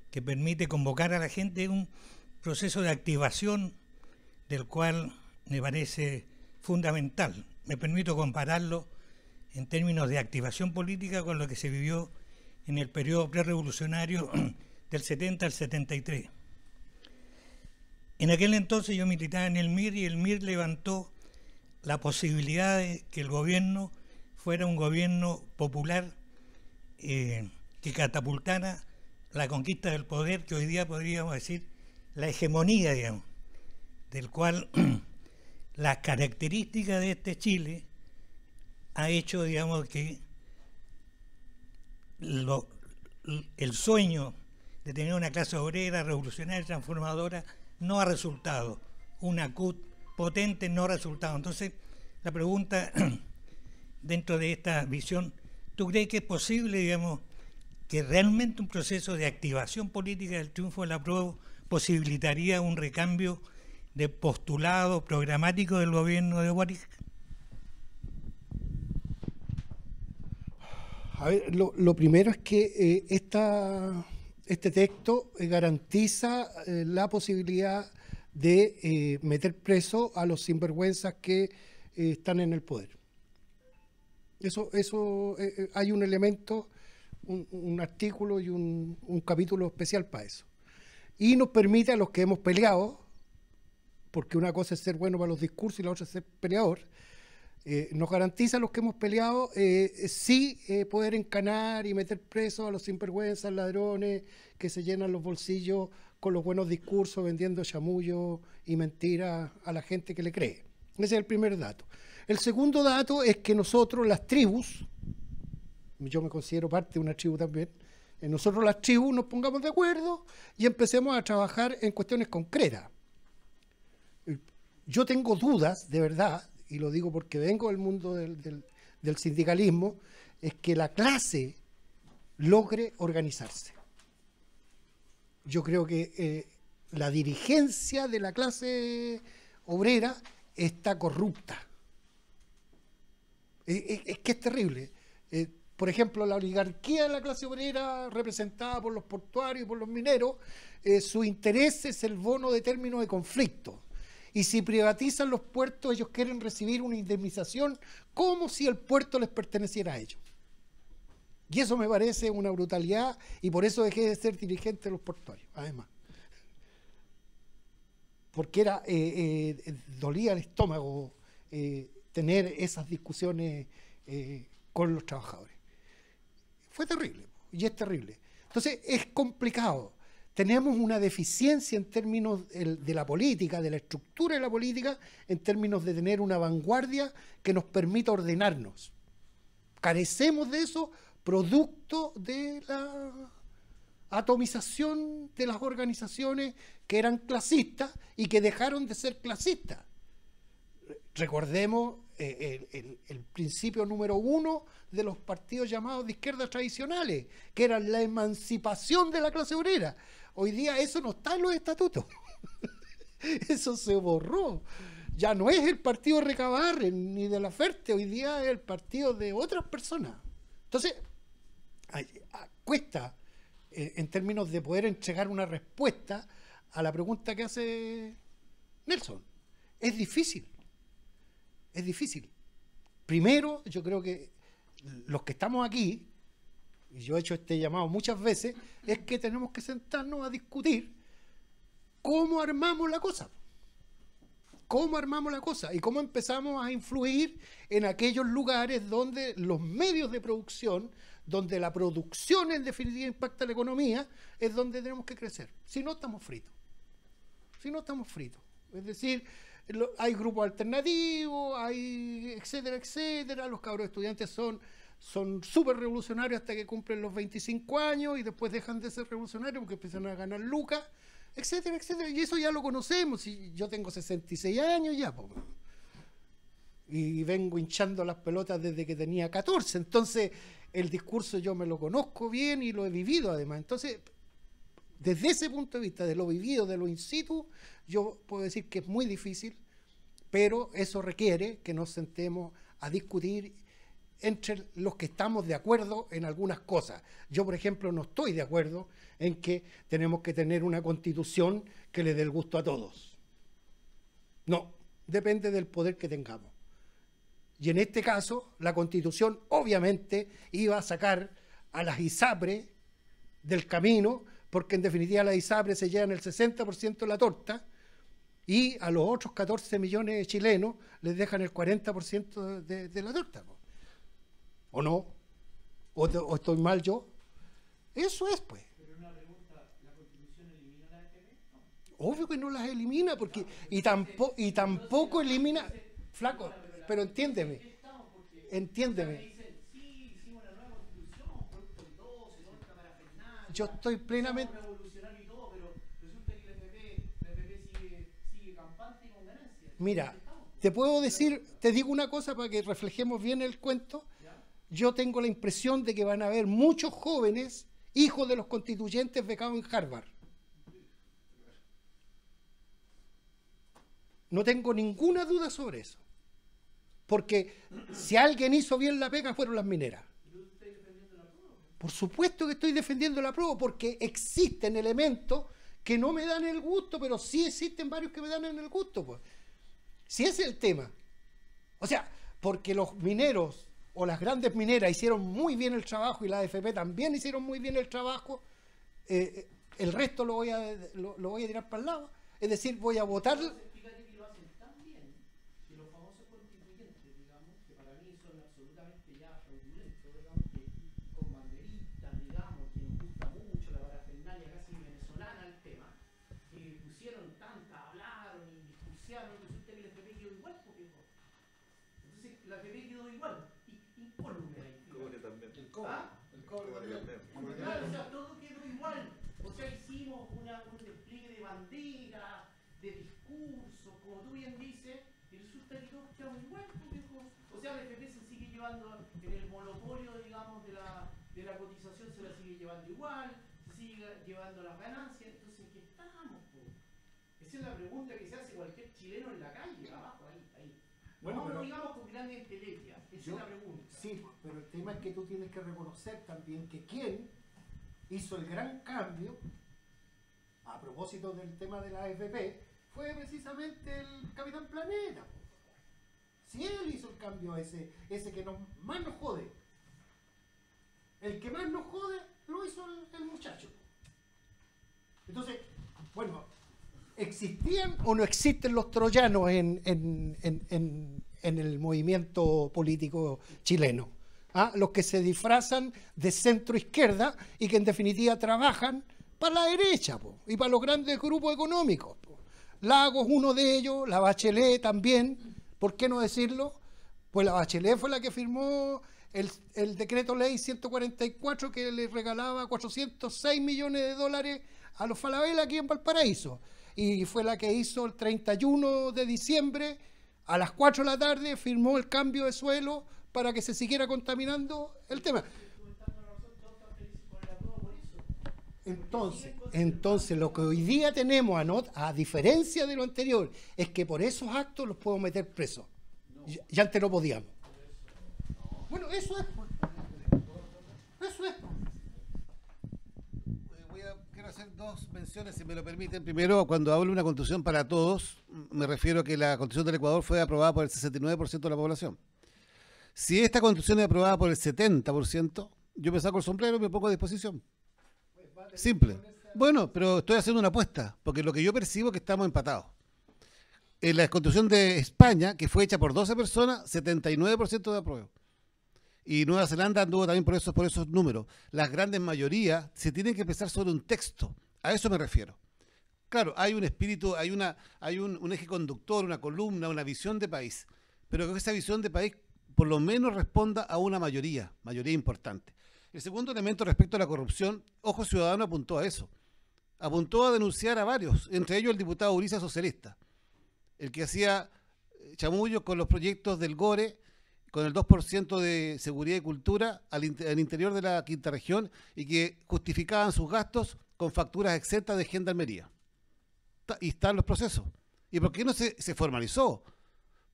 que permite convocar a la gente es un proceso de activación del cual me parece fundamental. Me permito compararlo en términos de activación política con lo que se vivió en el periodo prerevolucionario del 70 al 73. En aquel entonces yo militaba en el MIR y el MIR levantó la posibilidad de que el gobierno fuera un gobierno popular eh, que catapultara la conquista del poder, que hoy día podríamos decir la hegemonía, digamos, del cual las características de este Chile ha hecho, digamos, que el sueño de tener una clase obrera, revolucionaria, transformadora, no ha resultado. Una CUT potente no ha resultado. Entonces, la pregunta dentro de esta visión, ¿tú crees que es posible, digamos, que realmente un proceso de activación política del triunfo de la prueba posibilitaría un recambio de postulado programático del gobierno de Huaric? A lo, primero es que eh, este texto eh, garantiza eh, la posibilidad de meter preso a los sinvergüenzas que están en el poder. Eso, eso hay un elemento, un, artículo y un capítulo especial para eso. Y nos permite a los que hemos peleado, porque una cosa es ser bueno para los discursos y la otra es ser peleador, eh, nos garantiza los que hemos peleado eh, sí eh, poder encanar y meter presos a los sinvergüenzas, ladrones que se llenan los bolsillos con los buenos discursos, vendiendo chamullo y mentiras a la gente que le cree. Ese es el primer dato. El segundo dato es que nosotros, las tribus, yo me considero parte de una tribu también, nosotros las tribus nos pongamos de acuerdo y empecemos a trabajar en cuestiones concretas. Yo tengo dudas, de verdad, y lo digo porque vengo del mundo del, sindicalismo, es que la clase logre organizarse. Yo creo que eh, la dirigencia de la clase obrera está corrupta. Eh, eh, es, que es terrible. por ejemplo, la oligarquía de la clase obrera, representada por los portuarios y por los mineros, su interés es el bono de términos de conflicto. Y si privatizan los puertos, ellos quieren recibir una indemnización como si el puerto les perteneciera a ellos. Y eso me parece una brutalidad y por eso dejé de ser dirigente de los portuarios, además. Porque era, eh, eh, dolía el estómago eh, tener esas discusiones con los trabajadores. Fue terrible y es terrible. Entonces es complicado tenemos una deficiencia en términos de la política, de la estructura de la política, en términos de tener una vanguardia que nos permita ordenarnos. Carecemos de eso producto de la atomización de las organizaciones que eran clasistas y que dejaron de ser clasistas. Recordemos eh, el, principio número uno de los partidos llamados de izquierdas tradicionales, que era la emancipación de la clase obrera. Hoy día eso no está en los estatutos. eso se borró. Ya no es el partido recabar ni de la Ferte, hoy día es el partido de otras personas. Entonces, cuesta, eh, en términos de poder entregar una respuesta a la pregunta que hace Nelson. Es difícil. Es difícil. Primero, yo creo que los que estamos aquí, y yo he hecho este llamado muchas veces, es que tenemos que sentarnos a discutir cómo armamos la cosa. Cómo armamos la cosa y cómo empezamos a influir en aquellos lugares donde los medios de producción, donde la producción en definitiva impacta la economía, es donde tenemos que crecer. Si no, estamos fritos. Si no, estamos fritos. Es decir, hay grupos alternativos, hay etcétera, etcétera. Los cabros estudiantes son son súper revolucionarios hasta que cumplen los 25 años y después dejan de ser revolucionarios porque empiezan a ganar lucas, etcétera, etcétera. Y eso ya lo conocemos. Y yo tengo 66 años ya, y vengo hinchando las pelotas desde que tenía 14. Entonces, el discurso yo me lo conozco bien y lo he vivido además. Entonces, desde ese punto de vista, de lo vivido, de lo in situ, yo puedo decir que es muy difícil, pero eso requiere que nos sentemos a discutir entre los que estamos de acuerdo en algunas cosas. Yo, por ejemplo, no estoy de acuerdo en que tenemos que tener una constitución que le dé el gusto a todos. No, depende del poder que tengamos. Y en este caso, la constitución obviamente iba a sacar a las ISAPRE del camino, porque en definitiva las ISAPRE se llevan el 60% de la torta y a los otros 14 millones de chilenos les dejan el 40% de, de la torta. ¿O no? ¿O, estoy mal yo? Eso es, pues. Pero una pregunta, ¿la Constitución elimina No. Obvio que no las elimina, porque y, tampoco y tampoco elimina... flaco, pero, entiéndeme, entiéndeme. yo estoy plenamente... Mira, te puedo decir, te digo una cosa para que reflejemos bien el cuento yo tengo la impresión de que van a haber muchos jóvenes, hijos de los constituyentes becados en Harvard. No tengo ninguna duda sobre eso. Porque si alguien hizo bien la pega fueron las mineras. Por supuesto que estoy defendiendo la prueba porque existen elementos que no me dan el gusto, pero sí existen varios que me dan en el gusto. Pues. Si ese es el tema. O sea, porque los mineros o las grandes mineras hicieron muy bien el trabajo y la AFP también hicieron muy bien el trabajo, eh, eh, el resto lo voy, a, lo, lo voy a tirar para el lado. Es decir, voy a votar de la cotización se la sigue llevando igual, se sigue llevando las ganancias, entonces ¿qué estamos? Po? Esa es la pregunta que se hace cualquier chileno en la calle, abajo, ahí, ahí. Bueno, no, pero, digamos con gran inteligencia, esa es la pregunta. Sí, pero el tema es que tú tienes que reconocer también que quien hizo el gran cambio, a propósito del tema de la AFP, fue precisamente el Capitán Planeta. Si él hizo el cambio ese, ese que nos, más nos jode, el que más nos jode lo hizo el, muchacho. Entonces, bueno, ¿existían o no existen los troyanos en, el movimiento político chileno? ¿Ah? Los que se disfrazan de centro izquierda y que en definitiva trabajan para la derecha y para los grandes grupos económicos. Lagos, uno de ellos, la Bachelet también, ¿por qué no decirlo? Pues la Bachelet fue la que firmó el, decreto ley 144 que le regalaba 406 millones de dólares a los Falabella aquí en Valparaíso. Y fue la que hizo el 31 de diciembre, a las 4 de la tarde, firmó el cambio de suelo para que se siguiera contaminando el tema. Entonces, entonces lo que hoy día tenemos, a, a diferencia de lo anterior, es que por esos actos los puedo meter presos. Ya, ya antes no podíamos. Bueno, eso es. Pues. Eso es. Pues. quiero hacer dos menciones, si me lo permiten. Primero, cuando hablo de una constitución para todos, me refiero a que la constitución del Ecuador fue aprobada por el 69% de la población. Si esta constitución es aprobada por el 70%, yo me saco el sombrero y me pongo a disposición. Simple. Bueno, pero estoy haciendo una apuesta, porque lo que yo percibo es que estamos empatados. En la constitución de España, que fue hecha por 12 personas, 79% de apruebo y Nueva Zelanda anduvo también por esos, por esos números. Las grandes mayorías se tienen que empezar sobre un texto. A eso me refiero. Claro, hay un espíritu, hay, una, hay un, eje conductor, una columna, una visión de país, pero que esa visión de país por lo menos responda a una mayoría, mayoría importante. El segundo elemento respecto a la corrupción, Ojo Ciudadano apuntó a eso. Apuntó a denunciar a varios, entre ellos el diputado Uriza Socialista, el que hacía eh, chamullo con los proyectos del GORE con el 2% de seguridad y cultura al, interior de la quinta región y que justificaban sus gastos con facturas exentas de gendarmería. Y están los procesos. ¿Y por qué no se, formalizó?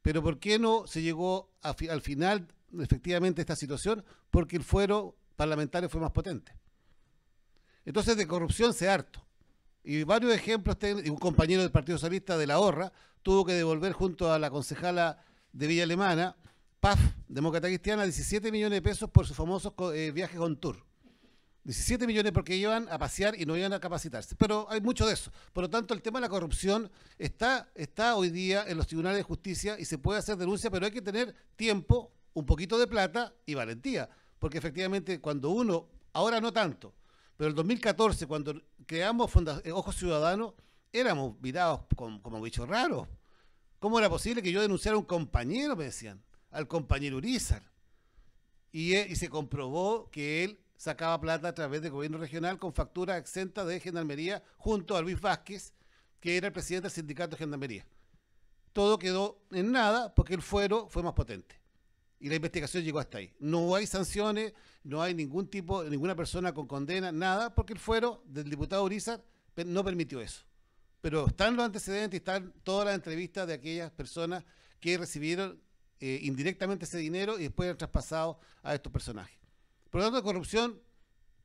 Pero ¿por qué no se llegó al final efectivamente esta situación? Porque el fuero parlamentario fue más potente. Entonces de corrupción se harto. Y varios ejemplos, un compañero del Partido Socialista de la Horra tuvo que devolver junto a la concejala de Villa Alemana PAF, Demócrata Cristiana, 17 millones de pesos por sus famosos eh, viajes con tour. 17 millones porque iban a pasear y no iban a capacitarse. Pero hay mucho de eso. Por lo tanto, el tema de la corrupción está, está hoy día en los tribunales de justicia y se puede hacer denuncia, pero hay que tener tiempo, un poquito de plata y valentía. Porque efectivamente, cuando uno, ahora no tanto, pero el 2014, cuando creamos eh, Ojos Ciudadanos, éramos mirados como, como bichos raros. ¿Cómo era posible que yo denunciara a un compañero? Me decían al compañero Urizar. Eh, y, se comprobó que él sacaba plata a través del gobierno regional con factura exenta de Gendarmería junto a Luis Vázquez, que era el presidente del sindicato de Gendarmería. Todo quedó en nada porque el fuero fue más potente. Y la investigación llegó hasta ahí. No hay sanciones, no hay ningún tipo, ninguna persona con condena, nada, porque el fuero del diputado Urizar no permitió eso. Pero están los antecedentes, están todas las entrevistas de aquellas personas que recibieron eh, indirectamente ese dinero y después han traspasado a estos personajes. Por lo tanto, la corrupción,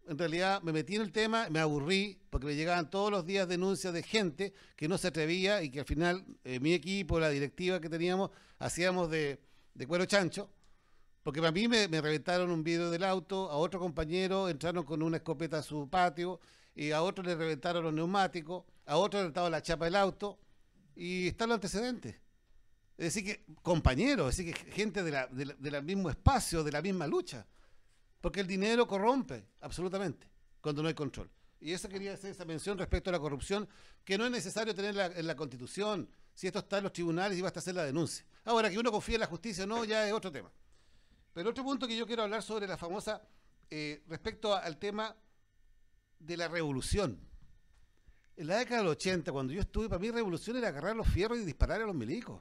en realidad me metí en el tema, me aburrí, porque me llegaban todos los días denuncias de gente que no se atrevía y que al final eh, mi equipo, la directiva que teníamos, hacíamos de, cuero chancho. Porque a mí me, reventaron un vidrio del auto, a otro compañero entraron con una escopeta a su patio, y a otro le reventaron los neumáticos, a otro le reventaron la chapa del auto, y están los antecedentes. Es decir, que compañeros, es decir, que gente del mismo espacio, de la misma lucha. Porque el dinero corrompe, absolutamente, cuando no hay control. Y eso quería hacer esa mención respecto a la corrupción, que no es necesario tener en la Constitución. Si esto está en los tribunales y basta hacer la denuncia. Ahora, que uno confía en la justicia o no, ya es otro tema. Pero otro punto que yo quiero hablar sobre la famosa, eh, respecto al tema de la revolución. En la década del 80, cuando yo estuve, para mí revolución era agarrar los fierros y disparar a los milicos.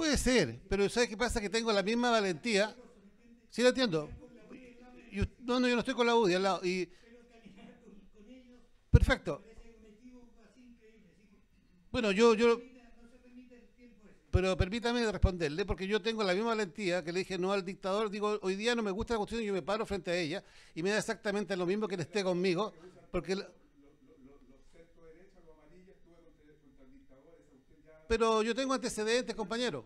Puede ser, pero ¿sabes qué pasa? Que tengo la misma valentía. Sí, lo entiendo. Y, no, no, yo no estoy con la UDI al lado. Y, perfecto. Bueno, yo, yo. Pero permítame responderle, porque yo tengo la misma valentía que le dije no al dictador. Digo, hoy día no me gusta la cuestión, y yo me paro frente a ella y me da exactamente lo mismo que le esté conmigo, porque pero yo tengo antecedentes, compañero.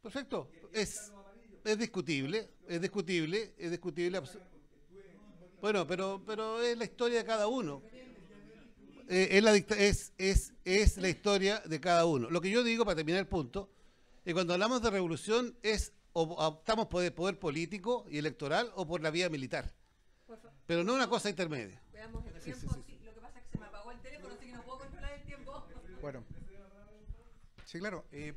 Perfecto. Es, es discutible, es discutible, es discutible. Bueno, pero, pero es la historia de cada uno. Eh, es, la, es, es, es la historia de cada uno. Lo que yo digo, para terminar el punto, es cuando hablamos de revolución es o optamos por el poder político y electoral o por la vía militar pero no una cosa intermedia. Veamos el tiempo. Sí, Lo que pasa es que se me apagó el teléfono, así que no puedo controlar el tiempo. Bueno. Sí, claro. Eh.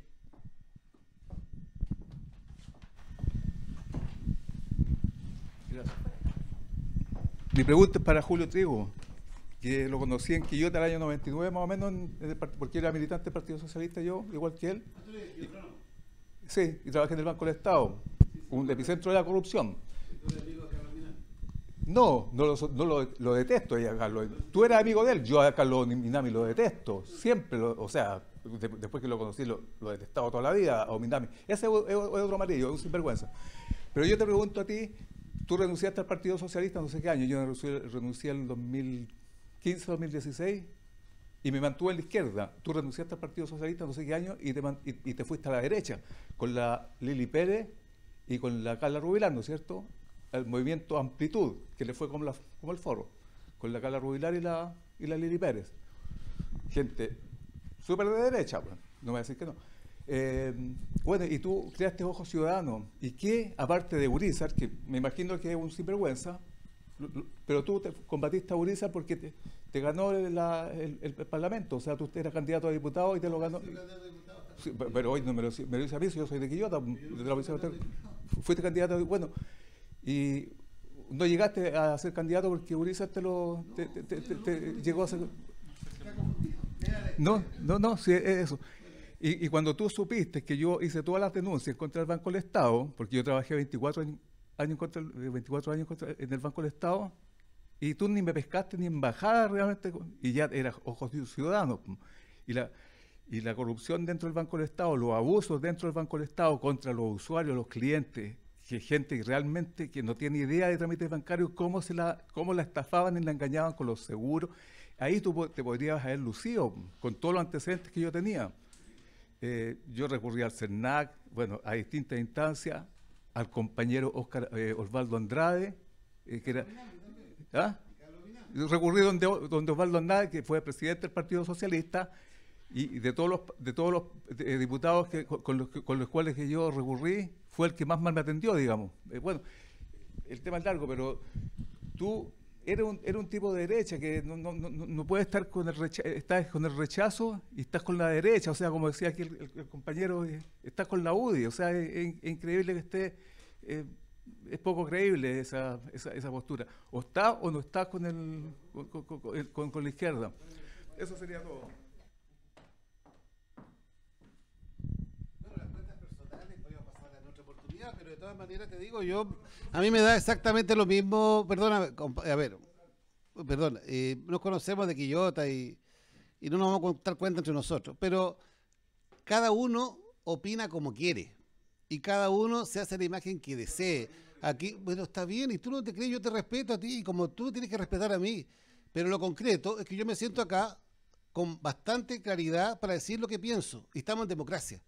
Gracias. Mi pregunta es para Julio Trigo, que lo conocí en Quillota el año 99 más o menos, porque era militante del Partido Socialista yo, igual que él. Y, sí, y trabajé en el Banco del Estado, un epicentro de la corrupción. No, no, lo, no lo, lo detesto. tú eras amigo de él, yo a Carlos Minami lo detesto. Siempre, o sea, después que lo conocí, lo, he toda la vida, a Minami. Ese es, otro amarillo, es un sinvergüenza. Pero yo te pregunto a ti, tú renunciaste al Partido Socialista no sé qué año, yo renuncié, en 2015, 2016 y me mantuve en la izquierda. Tú renunciaste al Partido Socialista no sé qué año y te, y, te fuiste a la derecha con la Lili Pérez y con la Carla Rubilán, ¿no es cierto? al movimiento Amplitud, que le fue como, la, como el foro, con la Cala Rubilar y la, y la Lili Pérez. Gente súper de derecha, no me voy a decir que no. Eh, bueno, y tú creaste ojo ciudadano y que aparte de Urizar, que me imagino que es un sinvergüenza, pero tú te combatiste a Urizar porque te, ganó el, Parlamento, o sea, tú eras candidato a diputado y te lo ganó. pero hoy no me lo, dice a mí, yo soy de Quillota, Fuiste candidato, bueno, y no llegaste a ser candidato porque Uriza te lo te, llegó a ser... No, no, no, sí, es eso. Y, cuando tú supiste que yo hice todas las denuncias contra el Banco del Estado, porque yo trabajé 24 años, contra 24 eh, años en el Banco del Estado, y tú ni me pescaste ni embajada realmente, y ya eras ojos de ciudadano. Y y la corrupción dentro del Banco del Estado, los abusos dentro del Banco del Estado contra los usuarios, los clientes, que gente realmente que no tiene idea de trámites bancarios, cómo, se la, cómo la estafaban y la engañaban con los seguros. Ahí tú te podrías haber lucido con todos los antecedentes que yo tenía. Eh, yo recurrí al CERNAC, bueno, a distintas instancias, al compañero eh, Osvaldo Andrade, eh, que era... ¿Ah? Recurrí donde, donde Osvaldo Andrade, que fue presidente del Partido Socialista, y de todos los, de todos los diputados que, con, los, con los cuales que yo recurrí, el que más mal me atendió, digamos. Eh, bueno, el tema es largo, pero tú eres un, eres un tipo de derecha que no, no, puede estar con el, rechazo, con el rechazo y estás con la derecha. O sea, como decía aquí el, compañero, eh, estás con la UDI. O sea, es, increíble que esté... Eh, es poco creíble esa, esa, postura. O está o no está con, el, con la izquierda. Eso sería todo. manera te digo, yo, a mí me da exactamente lo mismo, perdona, a ver, perdón, eh, nos conocemos de Quillota y, y no nos vamos a contar cuenta entre nosotros, pero cada uno opina como quiere y cada uno se hace la imagen que desee. Aquí, bueno, está bien, y tú no te crees, yo te respeto a ti, y como tú tienes que respetar a mí. Pero lo concreto es que yo me siento acá con bastante claridad para decir lo que pienso, y estamos en democracia.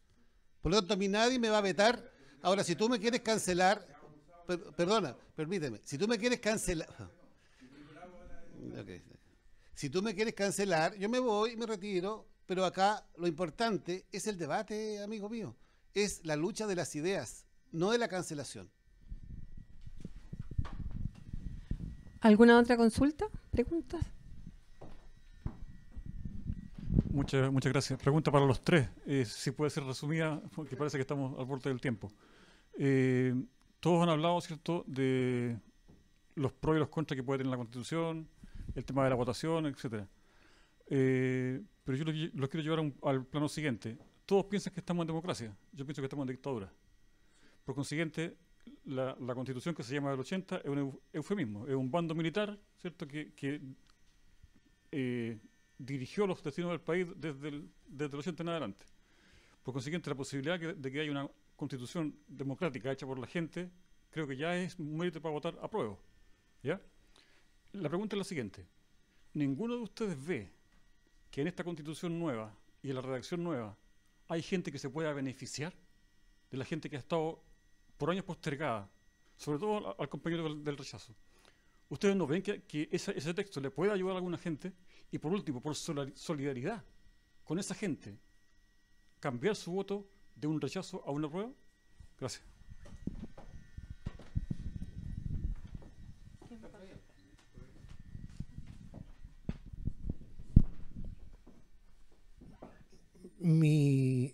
Por lo tanto, a mí nadie me va a vetar Ahora, si tú me quieres cancelar, perdona, permíteme, si tú me quieres cancelar... Si tú me quieres cancelar, yo me voy, me retiro, pero acá lo importante es el debate, amigo mío, es la lucha de las ideas, no de la cancelación. ¿Alguna otra consulta? ¿Preguntas? Muchas, muchas gracias. Pregunta para los tres, eh, si puede ser resumida, porque parece que estamos al borde del tiempo. Eh, todos han hablado, ¿cierto?, de los pros y los contras que puede tener la Constitución, el tema de la votación, etcétera. Eh, pero yo los lo quiero llevar al plano siguiente. Todos piensan que estamos en democracia, yo pienso que estamos en dictadura. Por consiguiente, la, constitución que se llama del 80 es un eufemismo, es un bando militar, ¿cierto?, que, eh, dirigió los destinos del país desde el, 80 en adelante. Por consiguiente, la posibilidad de que haya una constitución democrática hecha por la gente, creo que ya es mérito para votar a prueba. ¿Ya? La pregunta es la siguiente. ¿Ninguno de ustedes ve que en esta constitución nueva y en la redacción nueva hay gente que se pueda beneficiar de la gente que ha estado por años postergada, sobre todo al, compañero del, rechazo? ¿Ustedes no ven que, ese, ese, texto le puede ayudar a alguna gente? Y por último, por solidaridad con esa gente, cambiar su voto de un rechazo a una prueba? Gracias. Mi,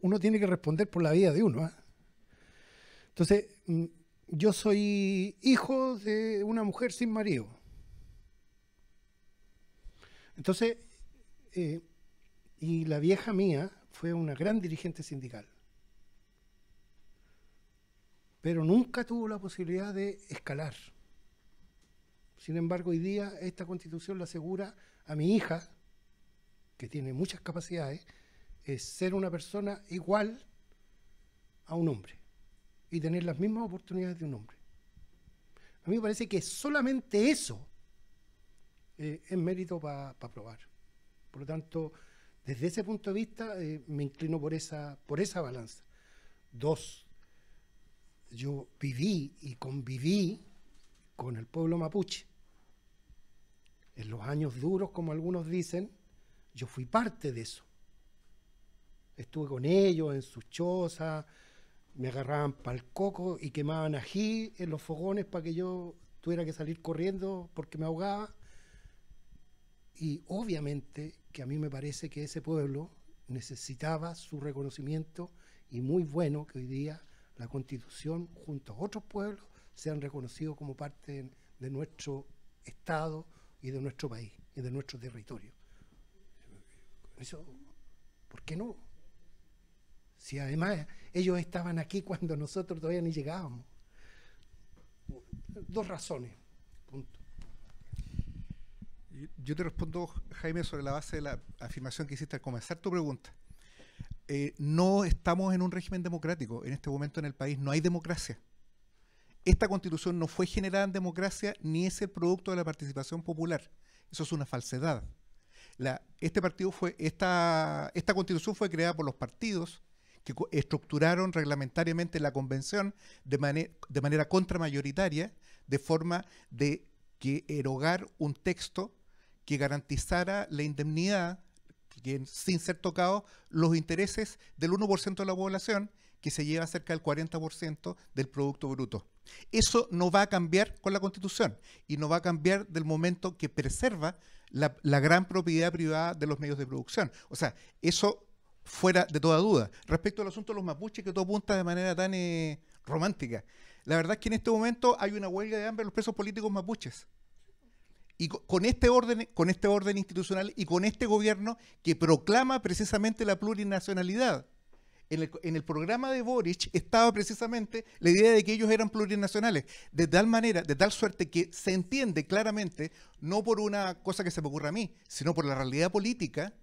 uno tiene que responder por la vida de uno. ¿eh? Entonces, mm, yo soy hijo de una mujer sin marido. Entonces, eh, y la vieja mía fue una gran dirigente sindical, pero nunca tuvo la posibilidad de escalar. Sin embargo, hoy día esta constitución le asegura a mi hija, que tiene muchas capacidades, ser una persona igual a un hombre y tener las mismas oportunidades de un hombre. A mí me parece que solamente eso eh, es mérito para aprobar. probar. Por lo tanto, desde ese punto de vista eh, me inclino por esa, por esa balanza. Dos, yo viví y conviví con el pueblo mapuche. En los años duros, como algunos dicen, yo fui parte de eso. Estuve con ellos en sus chozas, me agarraban pa'l coco y quemaban ají en los fogones para que yo tuviera que salir corriendo porque me ahogaba. Y obviamente que a mí me parece que ese pueblo necesitaba su reconocimiento y muy bueno que hoy día la Constitución junto a otros pueblos sean reconocidos como parte de nuestro Estado y de nuestro país y de nuestro territorio. Eso, ¿por qué no? Si además ellos estaban aquí cuando nosotros todavía ni llegábamos. Dos razones, yo te respondo, Jaime, sobre la base de la afirmación que hiciste al comenzar tu pregunta. Eh, no estamos en un régimen democrático. En este momento en el país no hay democracia. Esta constitución no fue generada en democracia ni es el producto de la participación popular. Eso es una falsedad. La, este partido fue, esta, esta constitución fue creada por los partidos que estructuraron reglamentariamente la convención de, manera de manera contramayoritaria, de forma de que erogar un texto que garantizara la indemnidad, sin ser tocados los intereses del 1% de la población, que se lleva cerca del 40% del Producto Bruto. Eso no va a cambiar con la Constitución y no va a cambiar del momento que preserva la, gran propiedad privada de los medios de producción. O sea, eso fuera de toda duda. Respecto al asunto de los mapuches, que todo apunta de manera tan eh, romántica. La verdad es que en este momento hay una huelga de hambre de los presos políticos mapuches y con este orden, con este orden institucional y con este gobierno que proclama precisamente la plurinacionalidad. En el, en el, programa de Boric estaba precisamente la idea de que ellos eran plurinacionales, de tal manera, de tal suerte que se entiende claramente, no por una cosa que se me ocurra a mí, sino por la realidad política,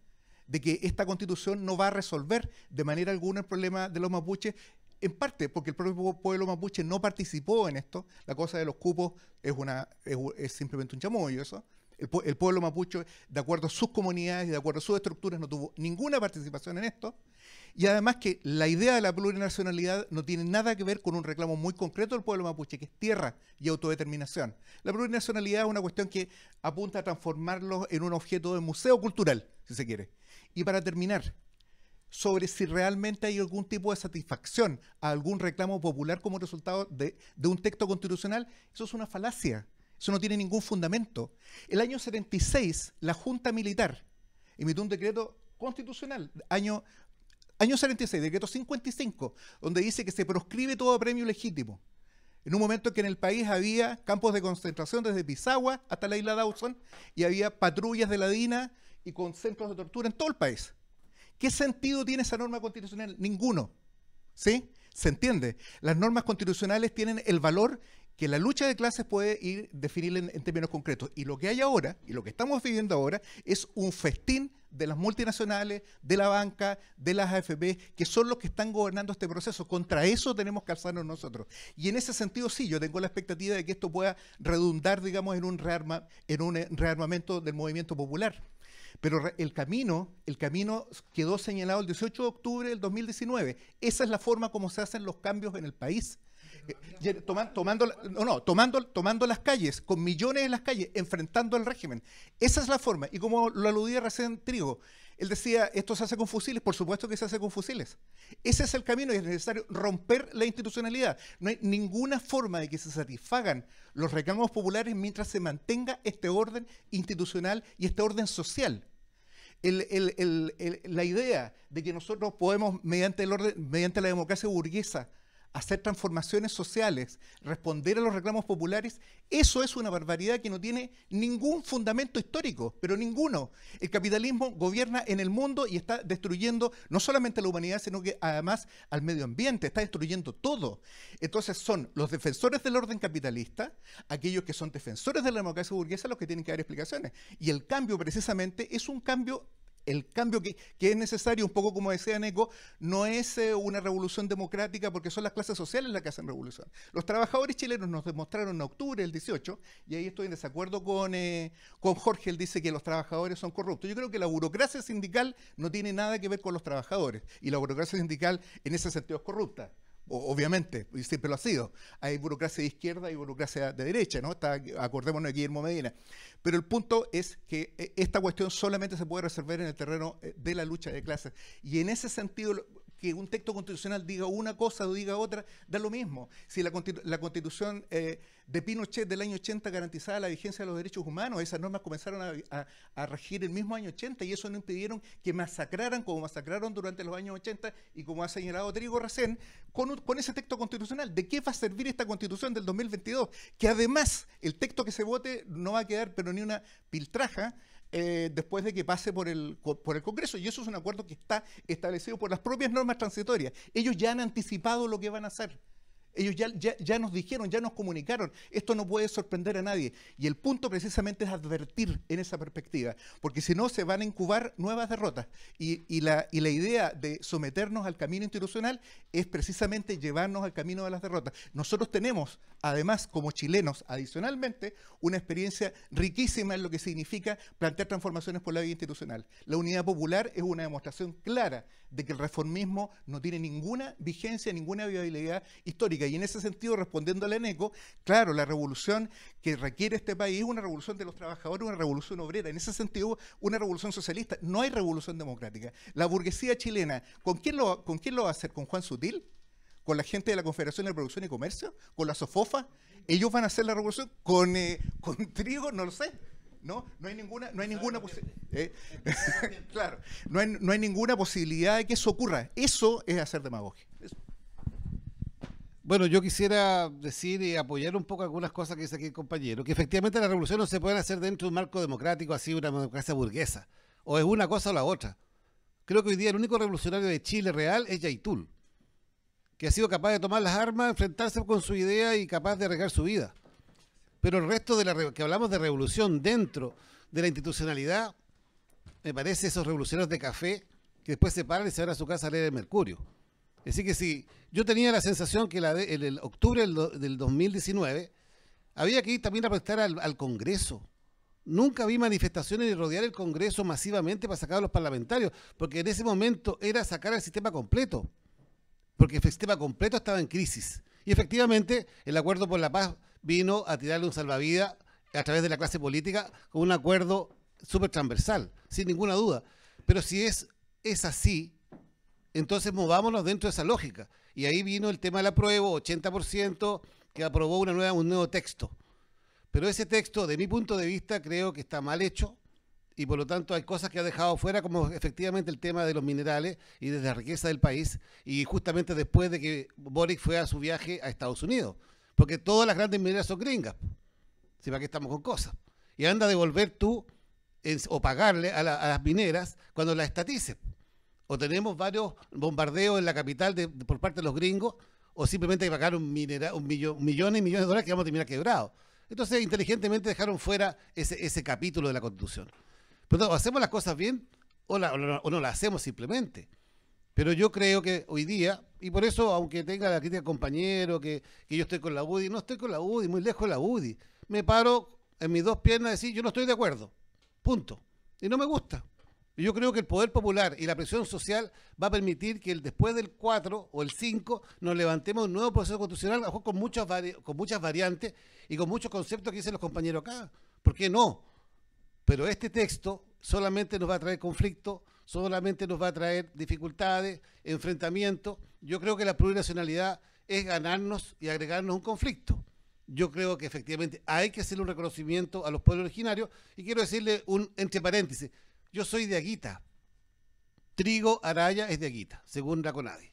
de que esta constitución no va a resolver de manera alguna el problema de los mapuches en parte porque el propio pueblo mapuche no participó en esto, la cosa de los cupos es, simplemente un Y eso. El, el, pueblo mapuche, de acuerdo a sus comunidades y de acuerdo a sus estructuras, no tuvo ninguna participación en esto. Y además que la idea de la plurinacionalidad no tiene nada que ver con un reclamo muy concreto del pueblo mapuche, que es tierra y autodeterminación. La plurinacionalidad es una cuestión que apunta a transformarlos en un objeto de museo cultural, si se quiere. Y para terminar, sobre si realmente hay algún tipo de satisfacción a algún reclamo popular como resultado de, un texto constitucional, eso es una falacia. Eso no tiene ningún fundamento. El año 76, la Junta Militar emitió un decreto constitucional, año, 76, decreto 55, donde dice que se proscribe todo premio legítimo. En un momento en que en el país había campos de concentración desde Pisagua hasta la isla Dawson y había patrullas de la DINA y con centros de tortura en todo el país. ¿Qué sentido tiene esa norma constitucional? Ninguno. ¿Sí? ¿Se entiende? Las normas constitucionales tienen el valor que la lucha de clases puede ir definir en, términos concretos. Y lo que hay ahora, y lo que estamos viviendo ahora, es un festín de las multinacionales, de la banca, de las AFP, que son los que están gobernando este proceso. Contra eso tenemos que alzarnos nosotros. Y en ese sentido, sí, yo tengo la expectativa de que esto pueda redundar, digamos, en un, rearma, en un eh, rearmamento del movimiento popular. Pero el camino, el camino quedó señalado el 18 de octubre del 2019. Esa es la forma como se hacen los cambios en el país. Eh, eh, tomando, no, no, tomando, tomando las calles, con millones en las calles, enfrentando al régimen. Esa es la forma. Y como lo aludía recién Trigo, él decía, esto se hace con fusiles, por supuesto que se hace con fusiles. Ese es el camino y es necesario romper la institucionalidad. No hay ninguna forma de que se satisfagan los reclamos populares mientras se mantenga este orden institucional y este orden social. la idea de que nosotros podemos, mediante, el orden, mediante la democracia burguesa, hacer transformaciones sociales, responder a los reclamos populares, eso es una barbaridad que no tiene ningún fundamento histórico, pero ninguno. El capitalismo gobierna en el mundo y está destruyendo no solamente a la humanidad, sino que además al medio ambiente, está destruyendo todo. Entonces son los defensores del orden capitalista, aquellos que son defensores de la democracia burguesa, los que tienen que dar explicaciones. Y el cambio precisamente es un cambio el cambio que, es necesario, un poco como decía Neko, no es eh, una revolución democrática porque son las clases sociales las que hacen revolución. Los trabajadores chilenos nos demostraron en octubre del 18, y ahí estoy en desacuerdo con, eh, con Jorge, él dice que los trabajadores son corruptos. Yo creo que la burocracia sindical no tiene nada que ver con los trabajadores, y la burocracia sindical en ese sentido es corrupta obviamente, y siempre lo ha sido. Hay burocracia de izquierda y burocracia de derecha, ¿no? acordémonos de Guillermo Medina. Pero el punto es que eh, esta cuestión solamente se puede resolver en el terreno eh, de la lucha de clases. Y en ese sentido, que un texto constitucional diga una cosa o diga otra, da lo mismo. Si la, constitución eh, de Pinochet del año 80 garantizaba la vigencia de los derechos humanos, esas normas comenzaron a, regir el mismo año 80 y eso no impidieron que masacraran como masacraron durante los años 80 y como ha señalado Trigo Racén, con, con ese texto constitucional. ¿De qué va a servir esta constitución del 2022? Que además el texto que se vote no va a quedar pero ni una piltraja eh, después de que pase por el, por el Congreso. Y eso es un acuerdo que está establecido por las propias normas transitorias. Ellos ya han anticipado lo que van a hacer. Ellos ya, nos dijeron, ya nos comunicaron, esto no puede sorprender a nadie. Y el punto precisamente es advertir en esa perspectiva, porque si no se van a incubar nuevas derrotas. Y, la, y la idea de someternos al camino institucional es precisamente llevarnos al camino de las derrotas. Nosotros tenemos, además, como chilenos, adicionalmente, una experiencia riquísima en lo que significa plantear transformaciones por la vía institucional. La unidad popular es una demostración clara de que el reformismo no tiene ninguna vigencia, ninguna viabilidad histórica y en ese sentido, respondiendo al ENECO, claro, la revolución que requiere este país es una revolución de los trabajadores, una revolución obrera. En ese sentido, una revolución socialista. No hay revolución democrática. La burguesía chilena, ¿con quién lo, con quién lo va a hacer? ¿Con Juan Sutil? ¿Con la gente de la Confederación de Producción y Comercio? ¿Con la SOFOFA? ¿Ellos van a hacer la revolución con, eh, con trigo? No lo sé. ¿no? No hay ninguna, no hay ninguna ¿Eh? claro, no hay, ninguna posibilidad de que eso ocurra. Eso es hacer demagogia. Bueno, yo quisiera decir y apoyar un poco algunas cosas que dice aquí el compañero, que efectivamente la revolución no se puede hacer dentro de un marco democrático, así una democracia burguesa, o es una cosa o la otra. Creo que hoy día el único revolucionario de Chile real es Yaitul, que ha sido capaz de tomar las armas, enfrentarse con su idea y capaz de arriesgar su vida. Pero el resto de la que hablamos de revolución dentro de la institucionalidad, me parece esos revolucionarios de café que después se paran y se van a su casa a leer el Mercurio. Así que sí, yo tenía la sensación que la en el octubre del, 2019 había que ir también a protestar al, Congreso. Nunca vi manifestaciones ni rodear el Congreso masivamente para sacar a los parlamentarios, porque en ese momento era sacar al sistema completo, porque el sistema completo estaba en crisis. Y efectivamente, el acuerdo por la paz vino a tirarle un salvavidas a través de la clase política con un acuerdo súper transversal, sin ninguna duda. Pero si es, es así, entonces movámonos dentro de esa lógica. Y ahí vino el tema del apruebo, 80% que aprobó una nueva, un nuevo texto. Pero ese texto, de mi punto de vista, creo que está mal hecho y por lo tanto hay cosas que ha dejado fuera, como efectivamente el tema de los minerales y de la riqueza del país, y justamente después de que Boric fue a su viaje a Estados Unidos, porque todas las grandes mineras son gringas, si para qué estamos con cosas. Y anda a devolver tú o pagarle a, las mineras cuando las estatice o tenemos varios bombardeos en la capital por parte de los gringos, o simplemente hay que pagar un, un millón, millones y millones de dólares que vamos a terminar quebrados. Entonces, inteligentemente dejaron fuera ese, ese capítulo de la Constitución. Pero hacemos las cosas bien o, no, las hacemos simplemente. Pero yo creo que hoy día, y por eso, aunque tenga la crítica compañero, que, yo estoy con la UDI, no estoy con la UDI, muy lejos de la UDI. Me paro en mis dos piernas y decir, yo no estoy de acuerdo. Punto. Y no me gusta yo creo que el poder popular y la presión social va a permitir que después del 4 o el 5 nos levantemos un nuevo proceso constitucional con muchas, con muchas variantes y con muchos conceptos que dicen los compañeros acá. ¿Por qué no? Pero este texto solamente nos va a traer conflicto, solamente nos va a traer dificultades, enfrentamientos. Yo creo que la plurinacionalidad es ganarnos y agregarnos un conflicto. Yo creo que efectivamente hay que hacer un reconocimiento a los pueblos originarios y quiero decirle un entre paréntesis, yo soy de Aguita. Trigo Araya es de Aguita, según Raconadi.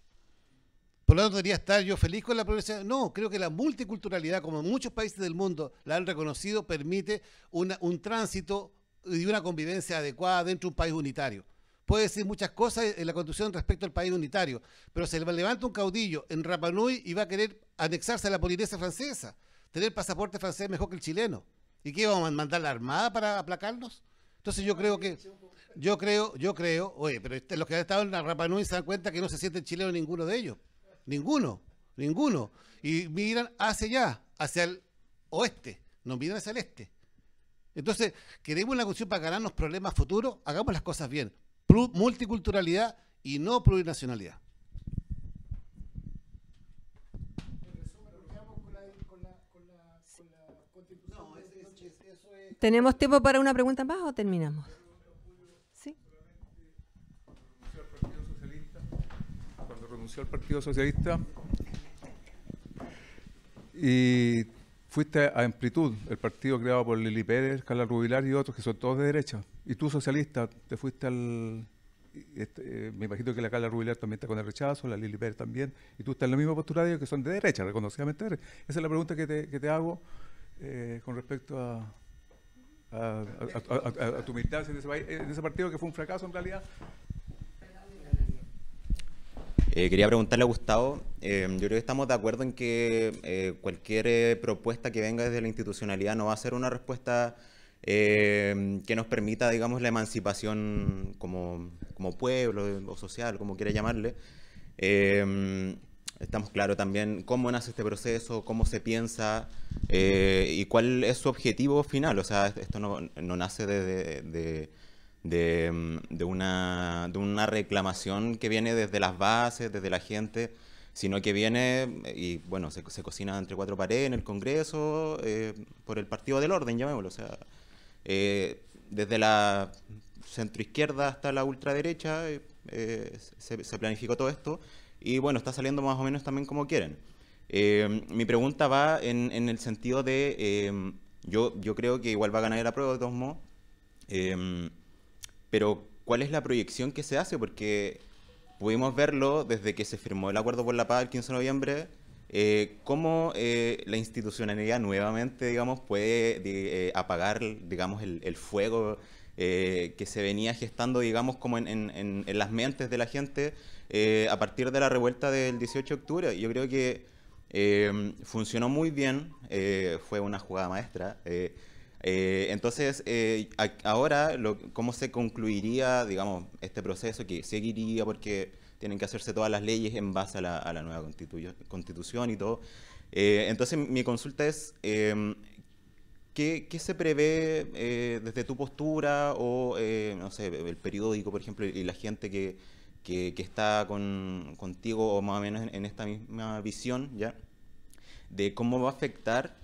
Por lo tanto, debería estar yo feliz con la provincia. No, creo que la multiculturalidad, como muchos países del mundo la han reconocido, permite un tránsito y una convivencia adecuada dentro de un país unitario. Puede decir muchas cosas en la construcción respecto al país unitario, pero se levanta un caudillo en Rapanui y va a querer anexarse a la Polinesia francesa, tener pasaporte francés mejor que el chileno. ¿Y qué vamos a mandar la armada para aplacarnos? Entonces yo creo que yo creo, yo creo, oye, pero este, los que han estado en la Rapa Nui se dan cuenta que no se siente chileno ninguno de ellos. Ninguno, ninguno. Y miran hacia allá, hacia el oeste, no miran hacia el este. Entonces, queremos una cuestión para ganarnos problemas futuros, hagamos las cosas bien. Multiculturalidad y no plurinacionalidad. ¿Tenemos tiempo para una pregunta más o terminamos? el Partido Socialista y fuiste a Amplitud, el partido creado por Lili Pérez, Carla Rubilar y otros que son todos de derecha. Y tú, socialista, te fuiste al... Este, eh, me imagino que la Carla Rubilar también está con el rechazo, la Lili Pérez también, y tú estás en la misma postura de que son de derecha, reconocidamente Esa es la pregunta que te, hago eh, con respecto a, a, tu militancia en ese, en ese partido que fue un fracaso en realidad, eh, quería preguntarle a Gustavo, eh, yo creo que estamos de acuerdo en que eh, cualquier propuesta que venga desde la institucionalidad no va a ser una respuesta que nos permita, digamos, la emancipación como, pueblo o social, como quiera llamarle. estamos claros también cómo nace este proceso, cómo se piensa y cuál es su objetivo final. O sea, esto no, nace desde de Mm, de, una, de una reclamación que viene desde las bases, desde la gente, sino que viene, y bueno, se, cocina entre cuatro paredes en el Congreso, eh, por el Partido del Orden, llamémoslo, o sea, eh, desde la centroizquierda hasta la ultraderecha eh, se, planificó todo esto, y bueno, está saliendo más o menos también como quieren. mi pregunta va en, el sentido de, yo, yo creo que igual va a ganar el prueba de todos modos, pero, ¿cuál es la proyección que se hace? Porque pudimos verlo desde que se firmó el Acuerdo por la Paz el 15 de noviembre, eh, cómo eh, la institucionalidad nuevamente, digamos, puede eh, apagar, digamos, el, fuego que se venía gestando, digamos, como en, en las mentes de la gente a partir de la revuelta del 18 de octubre. Yo creo que funcionó muy bien, fue una jugada maestra. Eh, entonces, eh, ahora, ¿cómo se concluiría, digamos, este proceso que seguiría porque tienen que hacerse todas las leyes en base a la, nueva constitución y todo? Eh, entonces, mi consulta es, em, ¿qué, se prevé desde tu postura o, no sé, el periódico, por ejemplo, y la gente que, está contigo o más o menos en, esta misma visión, ¿ya? De cómo va a afectar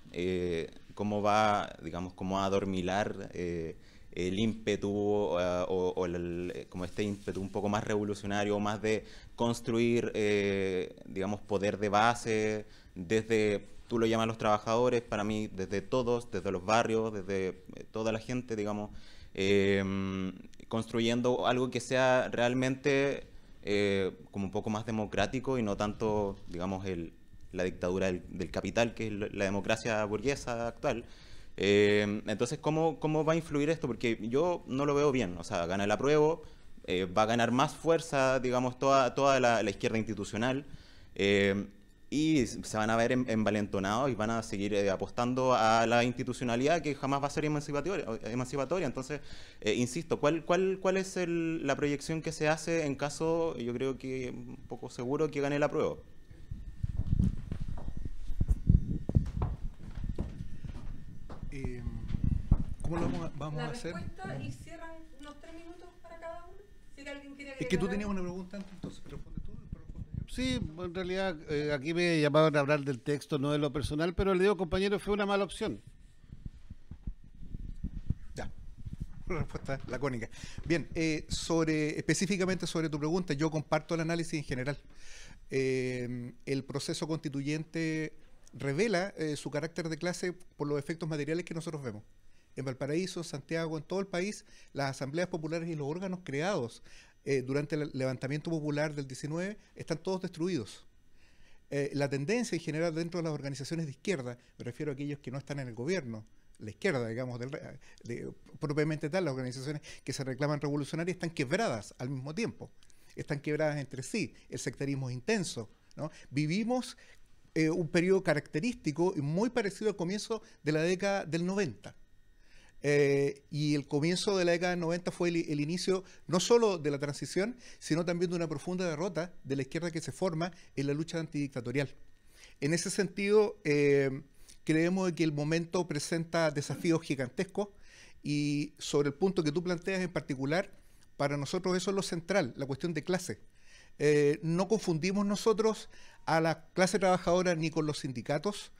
cómo va, digamos, cómo a adormilar eh, el ímpetu eh, o, eh, como este ímpetu un poco más revolucionario, más de construir, digamos, poder de base desde, tú lo llamas los trabajadores, para mí desde todos, desde los barrios, desde toda la gente, digamos, em, construyendo algo que sea realmente como un poco más democrático y no tanto, digamos, el, la dictadura del, capital, que es la democracia burguesa actual. Eh, entonces, ¿cómo, ¿cómo va a influir esto? Porque yo no lo veo bien. O sea, gana el apruebo, eh, va a ganar más fuerza, digamos, toda, toda la, izquierda institucional. Eh, y se van a ver envalentonados y van a seguir apostando a la institucionalidad que jamás va a ser emancipatoria. emancipatoria. Entonces, insisto, ¿cuál, cuál, cuál es la proyección que se hace en caso, yo creo que un poco seguro, que gane el apruebo? Eh, ¿cómo lo vamos a, vamos a hacer? y cierran unos tres minutos para cada uno. es que tú tenías una pregunta antes, entonces responde tú. Sí, en realidad eh, aquí me llamaban a hablar del texto, no de lo personal, pero le digo, compañero, fue una mala opción. Ya, una respuesta lacónica. Bien, eh, sobre específicamente sobre tu pregunta, yo comparto el análisis en general. el proceso constituyente revela eh, su carácter de clase por los efectos materiales que nosotros vemos. En Valparaíso, Santiago, en todo el país, las asambleas populares y los órganos creados eh, durante el levantamiento popular del 19 están todos destruidos. Eh, la tendencia en general dentro de las organizaciones de izquierda, me refiero a aquellos que no están en el gobierno, la izquierda, digamos, de, propiamente tal, las organizaciones que se reclaman revolucionarias están quebradas al mismo tiempo, están quebradas entre sí, el sectarismo es intenso. ¿no? Vivimos eh, un periodo característico y muy parecido al comienzo de la década del 90. Eh, y el comienzo de la década del 90 fue el, inicio no solo de la transición, sino también de una profunda derrota de la izquierda que se forma en la lucha antidictatorial. En ese sentido, eh, creemos que el momento presenta desafíos gigantescos y sobre el punto que tú planteas en particular, para nosotros eso es lo central, la cuestión de clase. Eh, no confundimos nosotros a la clase trabajadora ni con los sindicatos,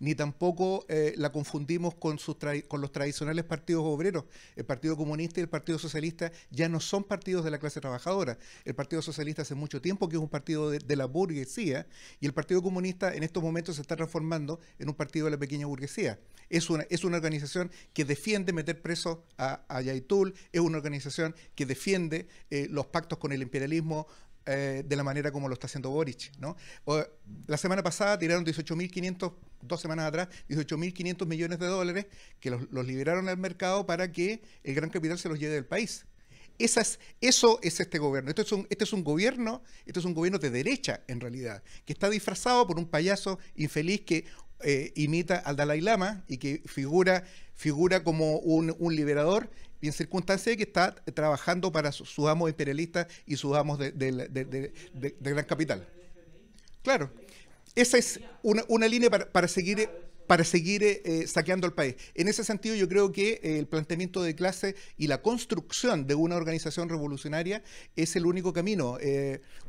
ni tampoco eh, la confundimos con, sus los tradicionales partidos obreros. El Partido Comunista y el Partido Socialista ya no son partidos de la clase trabajadora. El Partido Socialista hace mucho tiempo que es un partido de, la burguesía y el Partido Comunista en estos momentos se está transformando en un partido de la pequeña burguesía. Es una, es una organización que defiende meter preso a, a Yaitul, es una organización que defiende eh, los pactos con el imperialismo eh, de la manera como lo está haciendo Boric. ¿no? la semana pasada tiraron 18.500, dos semanas atrás, 18.500 millones de dólares que los, liberaron al mercado para que el gran capital se los lleve del país. es, eso es este gobierno. Esto es un, este es un gobierno, este es un gobierno de derecha en realidad, que está disfrazado por un payaso infeliz que eh, imita al Dalai Lama y que figura, figura como un, un liberador, y en circunstancia de que está trabajando para sus amos imperialistas y sus amos de, gran capital. Claro, esa es una, una línea para, para seguir para seguir eh, eh, saqueando al país. En ese sentido, yo creo que eh, el planteamiento de clase y la construcción de una organización revolucionaria es el único camino.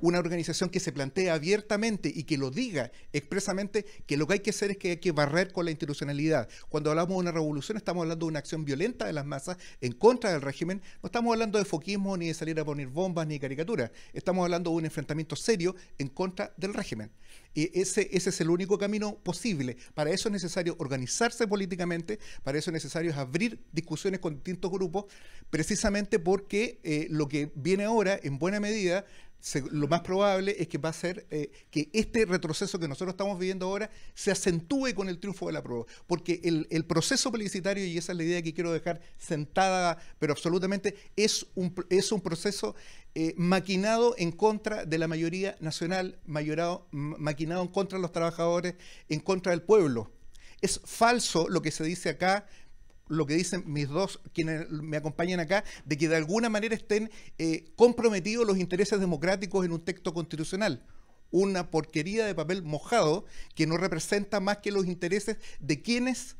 una organización que se plantea abiertamente y que lo diga expresamente que lo que hay que hacer es que hay que barrer con la institucionalidad. Cuando hablamos de una revolución, estamos hablando de una acción violenta de las masas en contra del régimen. No estamos hablando de foquismo, ni de salir a poner bombas, ni caricaturas. Estamos hablando de un enfrentamiento serio en contra del régimen ese, ese es el único camino posible. Para eso es necesario organizarse políticamente, para eso es necesario abrir discusiones con distintos grupos, precisamente porque eh, lo que viene ahora, en buena medida, lo más probable es que va a ser eh, que este retroceso que nosotros estamos viviendo ahora se acentúe con el triunfo de la prueba. Porque el, proceso publicitario, y esa es la idea que quiero dejar sentada, pero absolutamente, es un, es un proceso eh, maquinado en contra de la mayoría nacional, mayorado, maquinado en contra de los trabajadores, en contra del pueblo. Es falso lo que se dice acá, lo que dicen mis dos quienes me acompañan acá, de que de alguna manera estén eh, comprometidos los intereses democráticos en un texto constitucional. Una porquería de papel mojado que no representa más que los intereses de quienes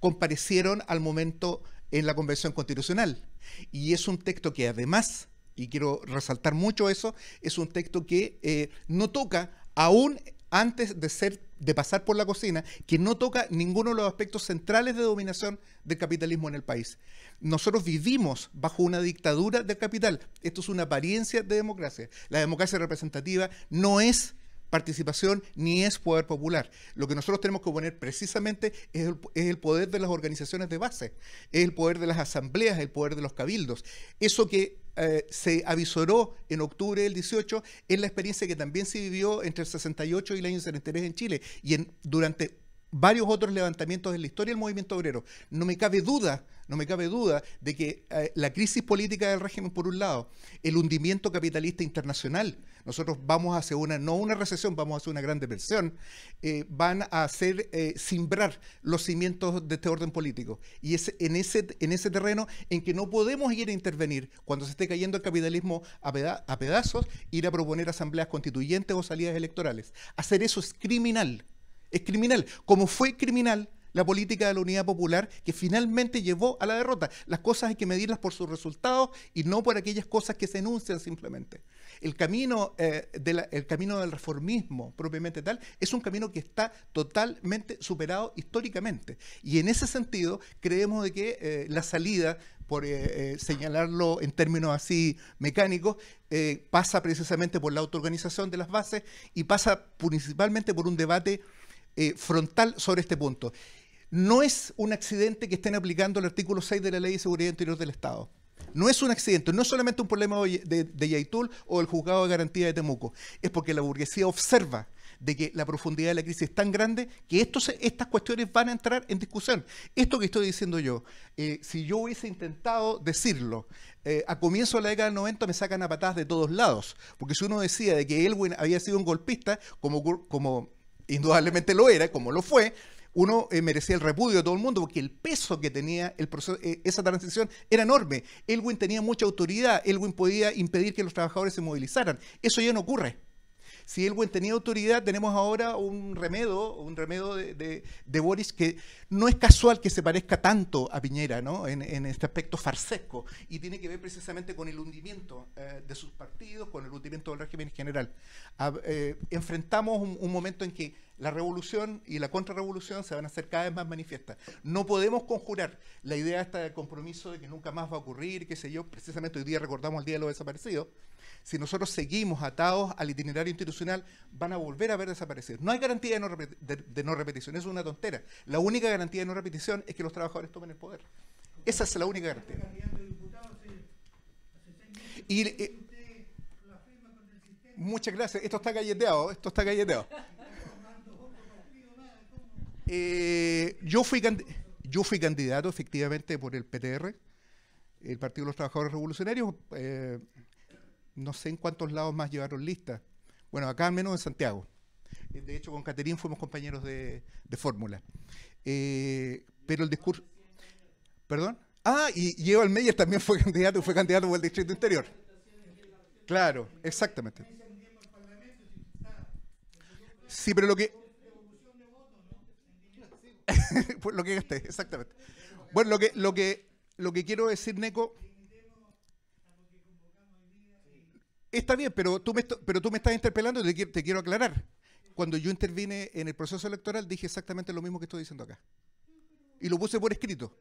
comparecieron al momento en la Convención Constitucional. Y es un texto que además y quiero resaltar mucho eso, es un texto que eh, no toca, aún antes de, ser, de pasar por la cocina, que no toca ninguno de los aspectos centrales de dominación del capitalismo en el país. Nosotros vivimos bajo una dictadura del capital. Esto es una apariencia de democracia. La democracia representativa no es participación ni es poder popular. Lo que nosotros tenemos que poner precisamente es el, poder de las organizaciones de base, es el poder de las asambleas, el poder de los cabildos. Eso que eh, se avisoró en octubre del 18 es la experiencia que también se vivió entre el 68 y el año 73 en Chile y en, durante varios otros levantamientos en la historia del movimiento obrero. No me cabe duda no me cabe duda de que eh, la crisis política del régimen, por un lado, el hundimiento capitalista internacional, nosotros vamos a hacer una, no una recesión, vamos a hacer una gran depresión, eh, van a hacer cimbrar eh, simbrar los cimientos de este orden político. Y es en ese, en ese terreno en que no podemos ir a intervenir cuando se esté cayendo el capitalismo a pedazos, ir a proponer asambleas constituyentes o salidas electorales. Hacer eso es criminal. Es criminal. Como fue criminal la política de la unidad popular que finalmente llevó a la derrota. Las cosas hay que medirlas por sus resultados y no por aquellas cosas que se enuncian simplemente. El camino, eh, de camino del reformismo propiamente tal es un camino que está totalmente superado históricamente. Y en ese sentido creemos de que eh, la salida por eh, señalarlo en términos así mecánicos, pasa precisamente por la autoorganización de las bases y pasa principalmente por un debate frontal sobre este punto. No es un accidente que estén aplicando el artículo 6 de la Ley de Seguridad Interior del Estado. No es un accidente, no es solamente un problema de, de Yaitul o el juzgado de garantía de Temuco. Es porque la burguesía observa de que la profundidad de la crisis es tan grande que estas cuestiones van a entrar en discusión. Esto que estoy diciendo yo, eh, si yo hubiese intentado decirlo eh, a comienzo de la década del 90 me sacan a patadas de todos lados, porque si uno decía de que Elwin había sido un golpista, como, como indudablemente lo era, como lo fue, uno eh, merecía el repudio de todo el mundo porque el peso que tenía el eh, esa transición era enorme. Elwin tenía mucha autoridad, Elwin podía impedir que los trabajadores se movilizaran. Eso ya no ocurre si el buen tenía autoridad, tenemos ahora un remedo, un remedo de, Boris que no es casual que se parezca tanto a Piñera, ¿no? En, este aspecto farsesco, y tiene que ver precisamente con el hundimiento eh, de sus partidos, con el hundimiento del régimen en general. Eh, enfrentamos un, momento en que la revolución y la contrarrevolución se van a hacer cada vez más manifiestas. No podemos conjurar la idea esta del compromiso de que nunca más va a ocurrir, qué sé yo, precisamente hoy día recordamos el Día de los Desaparecidos, si nosotros seguimos atados al itinerario institucional, van a volver a ver desaparecer. No hay garantía de no, repetición, es una tontera. La única garantía de no repetición es que los trabajadores tomen el poder. Esa es la única garantía. Eh, muchas gracias. Esto está galleteado, esto está galleteado. Eh, yo, fui candidato efectivamente por el PTR, el Partido de los Trabajadores Revolucionarios. Eh, no sé en cuántos lados más llevaron listas. Bueno, acá al menos en Santiago. Eh, de hecho, con Caterín fuimos compañeros de, fórmula. Eh, pero el discurso... ¿Perdón? Ah, y, lleva el Meyer también fue candidato, fue candidato por el Distrito Interior. Claro, exactamente. Sí, pero lo que... lo que gasté, exactamente. Bueno, lo que, lo que, lo que quiero decir, Neco, Está bien, pero tú me, pero me estás interpelando y te, te quiero aclarar. Cuando yo intervine en el proceso electoral dije exactamente lo mismo que estoy diciendo acá. Y lo puse por escrito.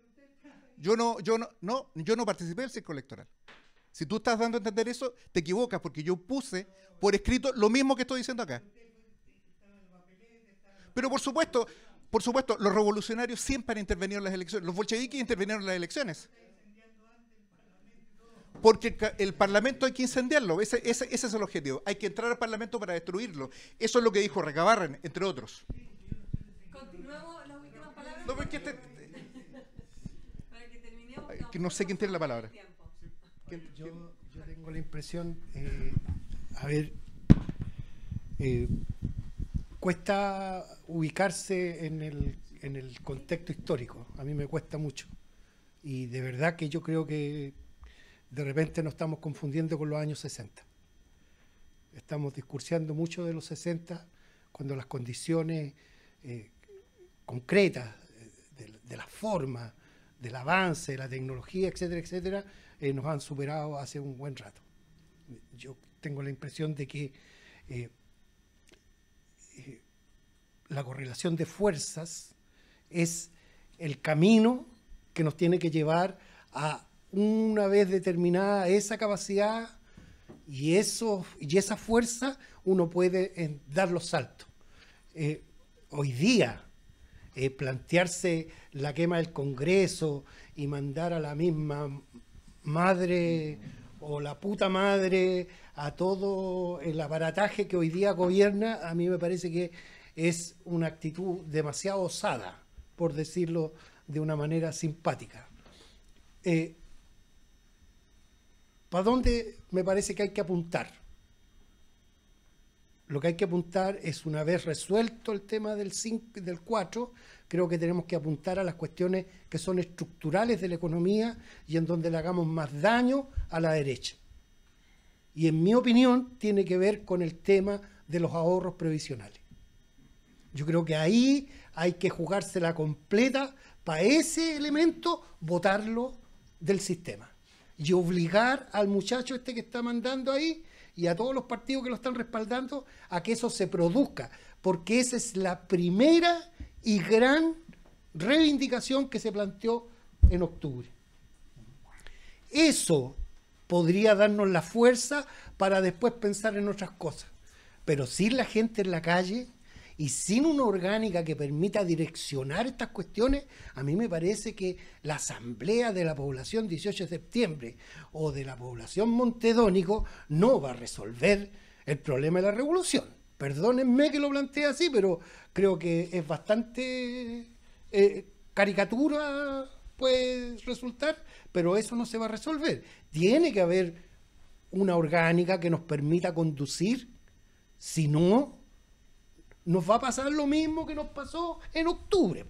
Yo no, yo no, no, yo no participé del circo electoral. Si tú estás dando a entender eso, te equivocas, porque yo puse por escrito lo mismo que estoy diciendo acá. Pero por supuesto, por supuesto, los revolucionarios siempre han intervenido en las elecciones. Los bolcheviques intervinieron en las elecciones. Porque el, Parlamento hay que incendiarlo, ese, es el objetivo. Hay que entrar al Parlamento para destruirlo. Eso es lo que dijo Recabarren, entre otros. Continuamos las últimas palabras. No, porque este. para que no sé quién tiene la palabra. Yo, tengo la impresión, eh, a ver, eh, cuesta ubicarse en el, en el contexto histórico. A mí me cuesta mucho. Y de verdad que yo creo que de repente nos estamos confundiendo con los años 60. Estamos discursiando mucho de los 60 cuando las condiciones eh, concretas eh, de, la forma, del avance, de la tecnología, etcétera, etcétera, eh, nos han superado hace un buen rato. Yo tengo la impresión de que la correlación de fuerzas es el camino que nos tiene que llevar a una vez determinada esa capacidad y, eso, y esa fuerza, uno puede eh, dar los saltos. Eh, hoy día, eh, plantearse la quema del Congreso y mandar a la misma madre o la puta madre a todo el aparataje que hoy día gobierna, a mí me parece que es una actitud demasiado osada, por decirlo de una manera simpática. ¿Para dónde me parece que hay que apuntar? Lo que hay que apuntar es, una vez resuelto el tema del del 4, creo que tenemos que apuntar a las cuestiones que son estructurales de la economía y en donde le hagamos más daño a la derecha. Y en mi opinión tiene que ver con el tema de los ahorros previsionales. Yo creo que ahí hay que jugársela completa para ese elemento votarlo del sistema y obligar al muchacho este que está mandando ahí y a todos los partidos que lo están respaldando a que eso se produzca, porque esa es la primera y gran reivindicación que se planteó en octubre. Eso podría darnos la fuerza para después pensar en otras cosas, pero si la gente en la calle y sin una orgánica que permita direccionar estas cuestiones, a mí me parece que la asamblea de la población 18 de septiembre o de la población montedónico no va a resolver el problema de la revolución. Perdónenme que lo plantee así, pero creo que es bastante eh, caricatura puede resultar, pero eso no se va a resolver. Tiene que haber una orgánica que nos permita conducir, si no, nos va a pasar lo mismo que nos pasó en octubre.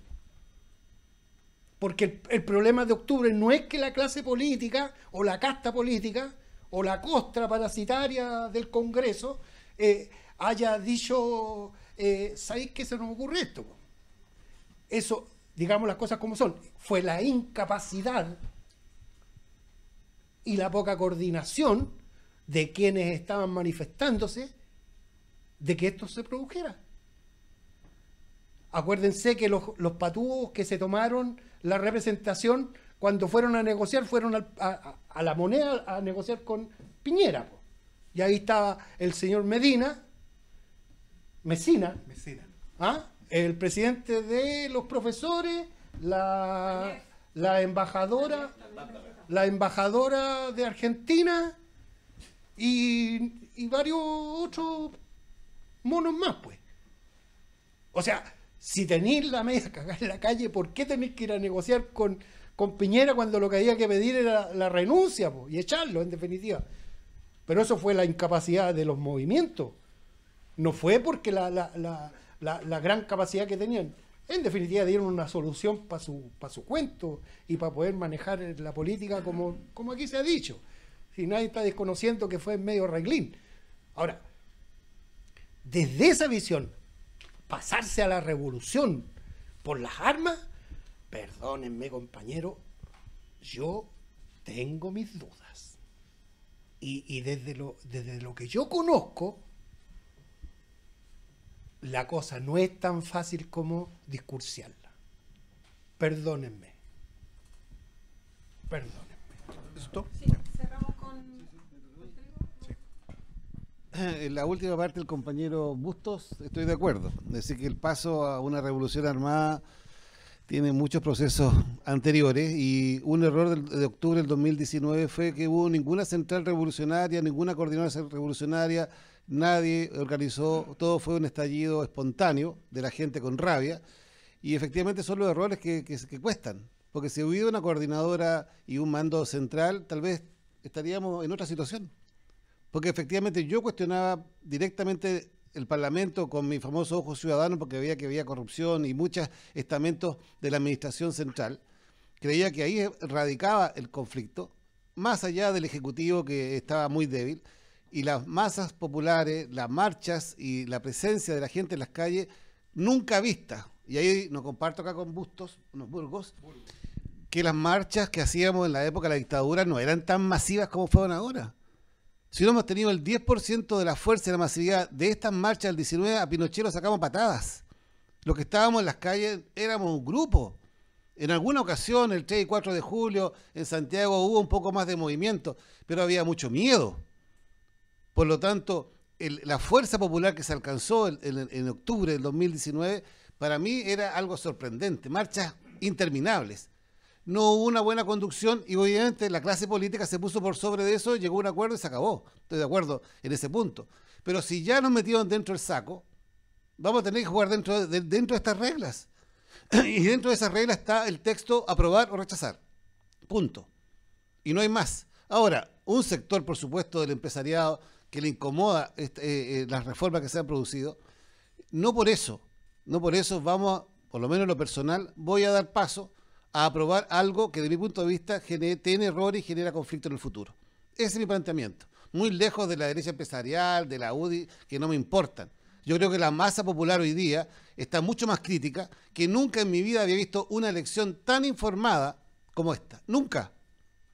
Porque el, problema de octubre no es que la clase política o la casta política o la costra parasitaria del Congreso eh, haya dicho, eh, ¿sabéis qué se nos ocurre esto? Eso, digamos las cosas como son, fue la incapacidad y la poca coordinación de quienes estaban manifestándose de que esto se produjera. Acuérdense que los, los patúos que se tomaron la representación cuando fueron a negociar, fueron a, la moneda a negociar con Piñera. Y ahí estaba el señor Medina, Mesina, ¿ah? el presidente de los profesores, la, embajadora, la embajadora de Argentina y, y varios otros monos más, pues. O sea, si tenéis la media cagada en la calle, ¿por qué tenéis que ir a negociar con, con Piñera cuando lo que había que pedir era la renuncia y echarlo, en definitiva? Pero eso fue la incapacidad de los movimientos. No fue porque la, la, gran capacidad que tenían. En definitiva, dieron una solución para su, para su cuento y para poder manejar la política como, como aquí se ha dicho. Si nadie está desconociendo que fue en medio reglín. Ahora, desde esa visión pasarse a la revolución por las armas, perdónenme compañero, yo tengo mis dudas. Y, desde, lo, desde lo que yo conozco, la cosa no es tan fácil como discursiarla. Perdónenme. Perdónenme. ¿Esto? Sí. en la última parte el compañero Bustos, estoy de acuerdo. Decir que el paso a una revolución armada tiene muchos procesos anteriores y un error de octubre del 2019 fue que hubo ninguna central revolucionaria, ninguna coordinadora revolucionaria, nadie organizó, todo fue un estallido espontáneo de la gente con rabia y efectivamente son los errores que cuestan, porque si hubiera una coordinadora y un mando central, tal vez estaríamos en otra situación. Porque efectivamente yo cuestionaba directamente el Parlamento con mi famoso ojo ciudadano porque veía que había corrupción y muchos estamentos de la administración central. Creía que ahí radicaba el conflicto, más allá del Ejecutivo que estaba muy débil. Y las masas populares, las marchas y la presencia de la gente en las calles nunca vista. Y ahí nos comparto acá con Bustos, unos Burgos, que las marchas que hacíamos en la época de la dictadura no eran tan masivas como fueron ahora. Si no hemos tenido el 10% de la fuerza y la masividad de estas marchas del 19, a Pinochet lo sacamos patadas. Los que estábamos en las calles éramos un grupo. En alguna ocasión, el 3 y 4 de julio, en Santiago hubo un poco más de movimiento, pero había mucho miedo. Por lo tanto, la fuerza popular que se alcanzó en octubre del 2019, para mí era algo sorprendente. Marchas interminables no hubo una buena conducción y obviamente la clase política se puso por sobre de eso, llegó a un acuerdo y se acabó. Estoy de acuerdo en ese punto. Pero si ya nos metieron dentro del saco, vamos a tener que jugar dentro de, dentro de estas reglas. y dentro de esas reglas está el texto aprobar o rechazar. Punto. Y no hay más. Ahora, un sector, por supuesto, del empresariado que le incomoda este, eh, eh, las reformas que se han producido, no por eso, no por eso vamos, a, por lo menos lo personal, voy a dar paso a aprobar algo que de mi punto de vista tiene errores y genera conflicto en el futuro. Ese es mi planteamiento. Muy lejos de la derecha empresarial, de la UDI, que no me importan. Yo creo que la masa popular hoy día está mucho más crítica que nunca en mi vida había visto una elección tan informada como esta. Nunca.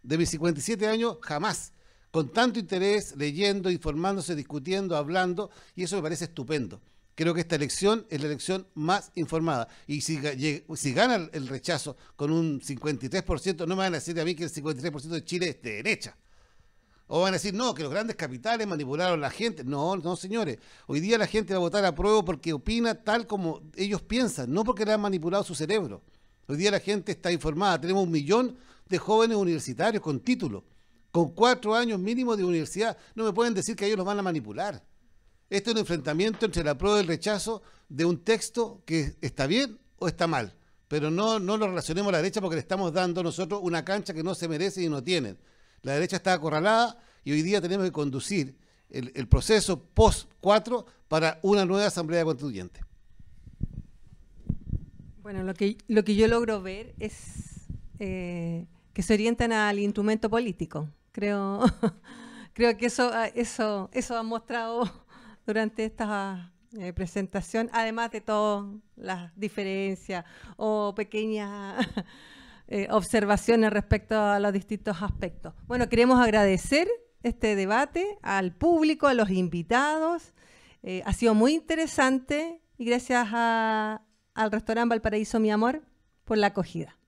De mis 57 años, jamás. Con tanto interés, leyendo, informándose, discutiendo, hablando, y eso me parece estupendo. Creo que esta elección es la elección más informada. Y si, si gana el, rechazo con un 53%, no me van a decir a mí que el 53% de Chile es de derecha. O van a decir, no, que los grandes capitales manipularon a la gente. No, no, señores. Hoy día la gente va a votar a prueba porque opina tal como ellos piensan, no porque le han manipulado su cerebro. Hoy día la gente está informada. Tenemos un millón de jóvenes universitarios con título, con cuatro años mínimo de universidad. No me pueden decir que ellos los van a manipular. Este es un enfrentamiento entre la prueba y el rechazo de un texto que está bien o está mal. Pero no, no lo relacionemos a la derecha porque le estamos dando nosotros una cancha que no se merece y no tiene. La derecha está acorralada y hoy día tenemos que conducir el, proceso post-4 para una nueva asamblea constituyente. Bueno, lo que, lo que yo logro ver es eh, que se orientan al instrumento político. Creo, creo que eso, eso, eso ha mostrado durante esta eh, presentación, además de todas las diferencias o pequeñas eh, observaciones respecto a los distintos aspectos. Bueno, queremos agradecer este debate al público, a los invitados. Eh, ha sido muy interesante y gracias al restaurante Valparaíso Mi Amor por la acogida.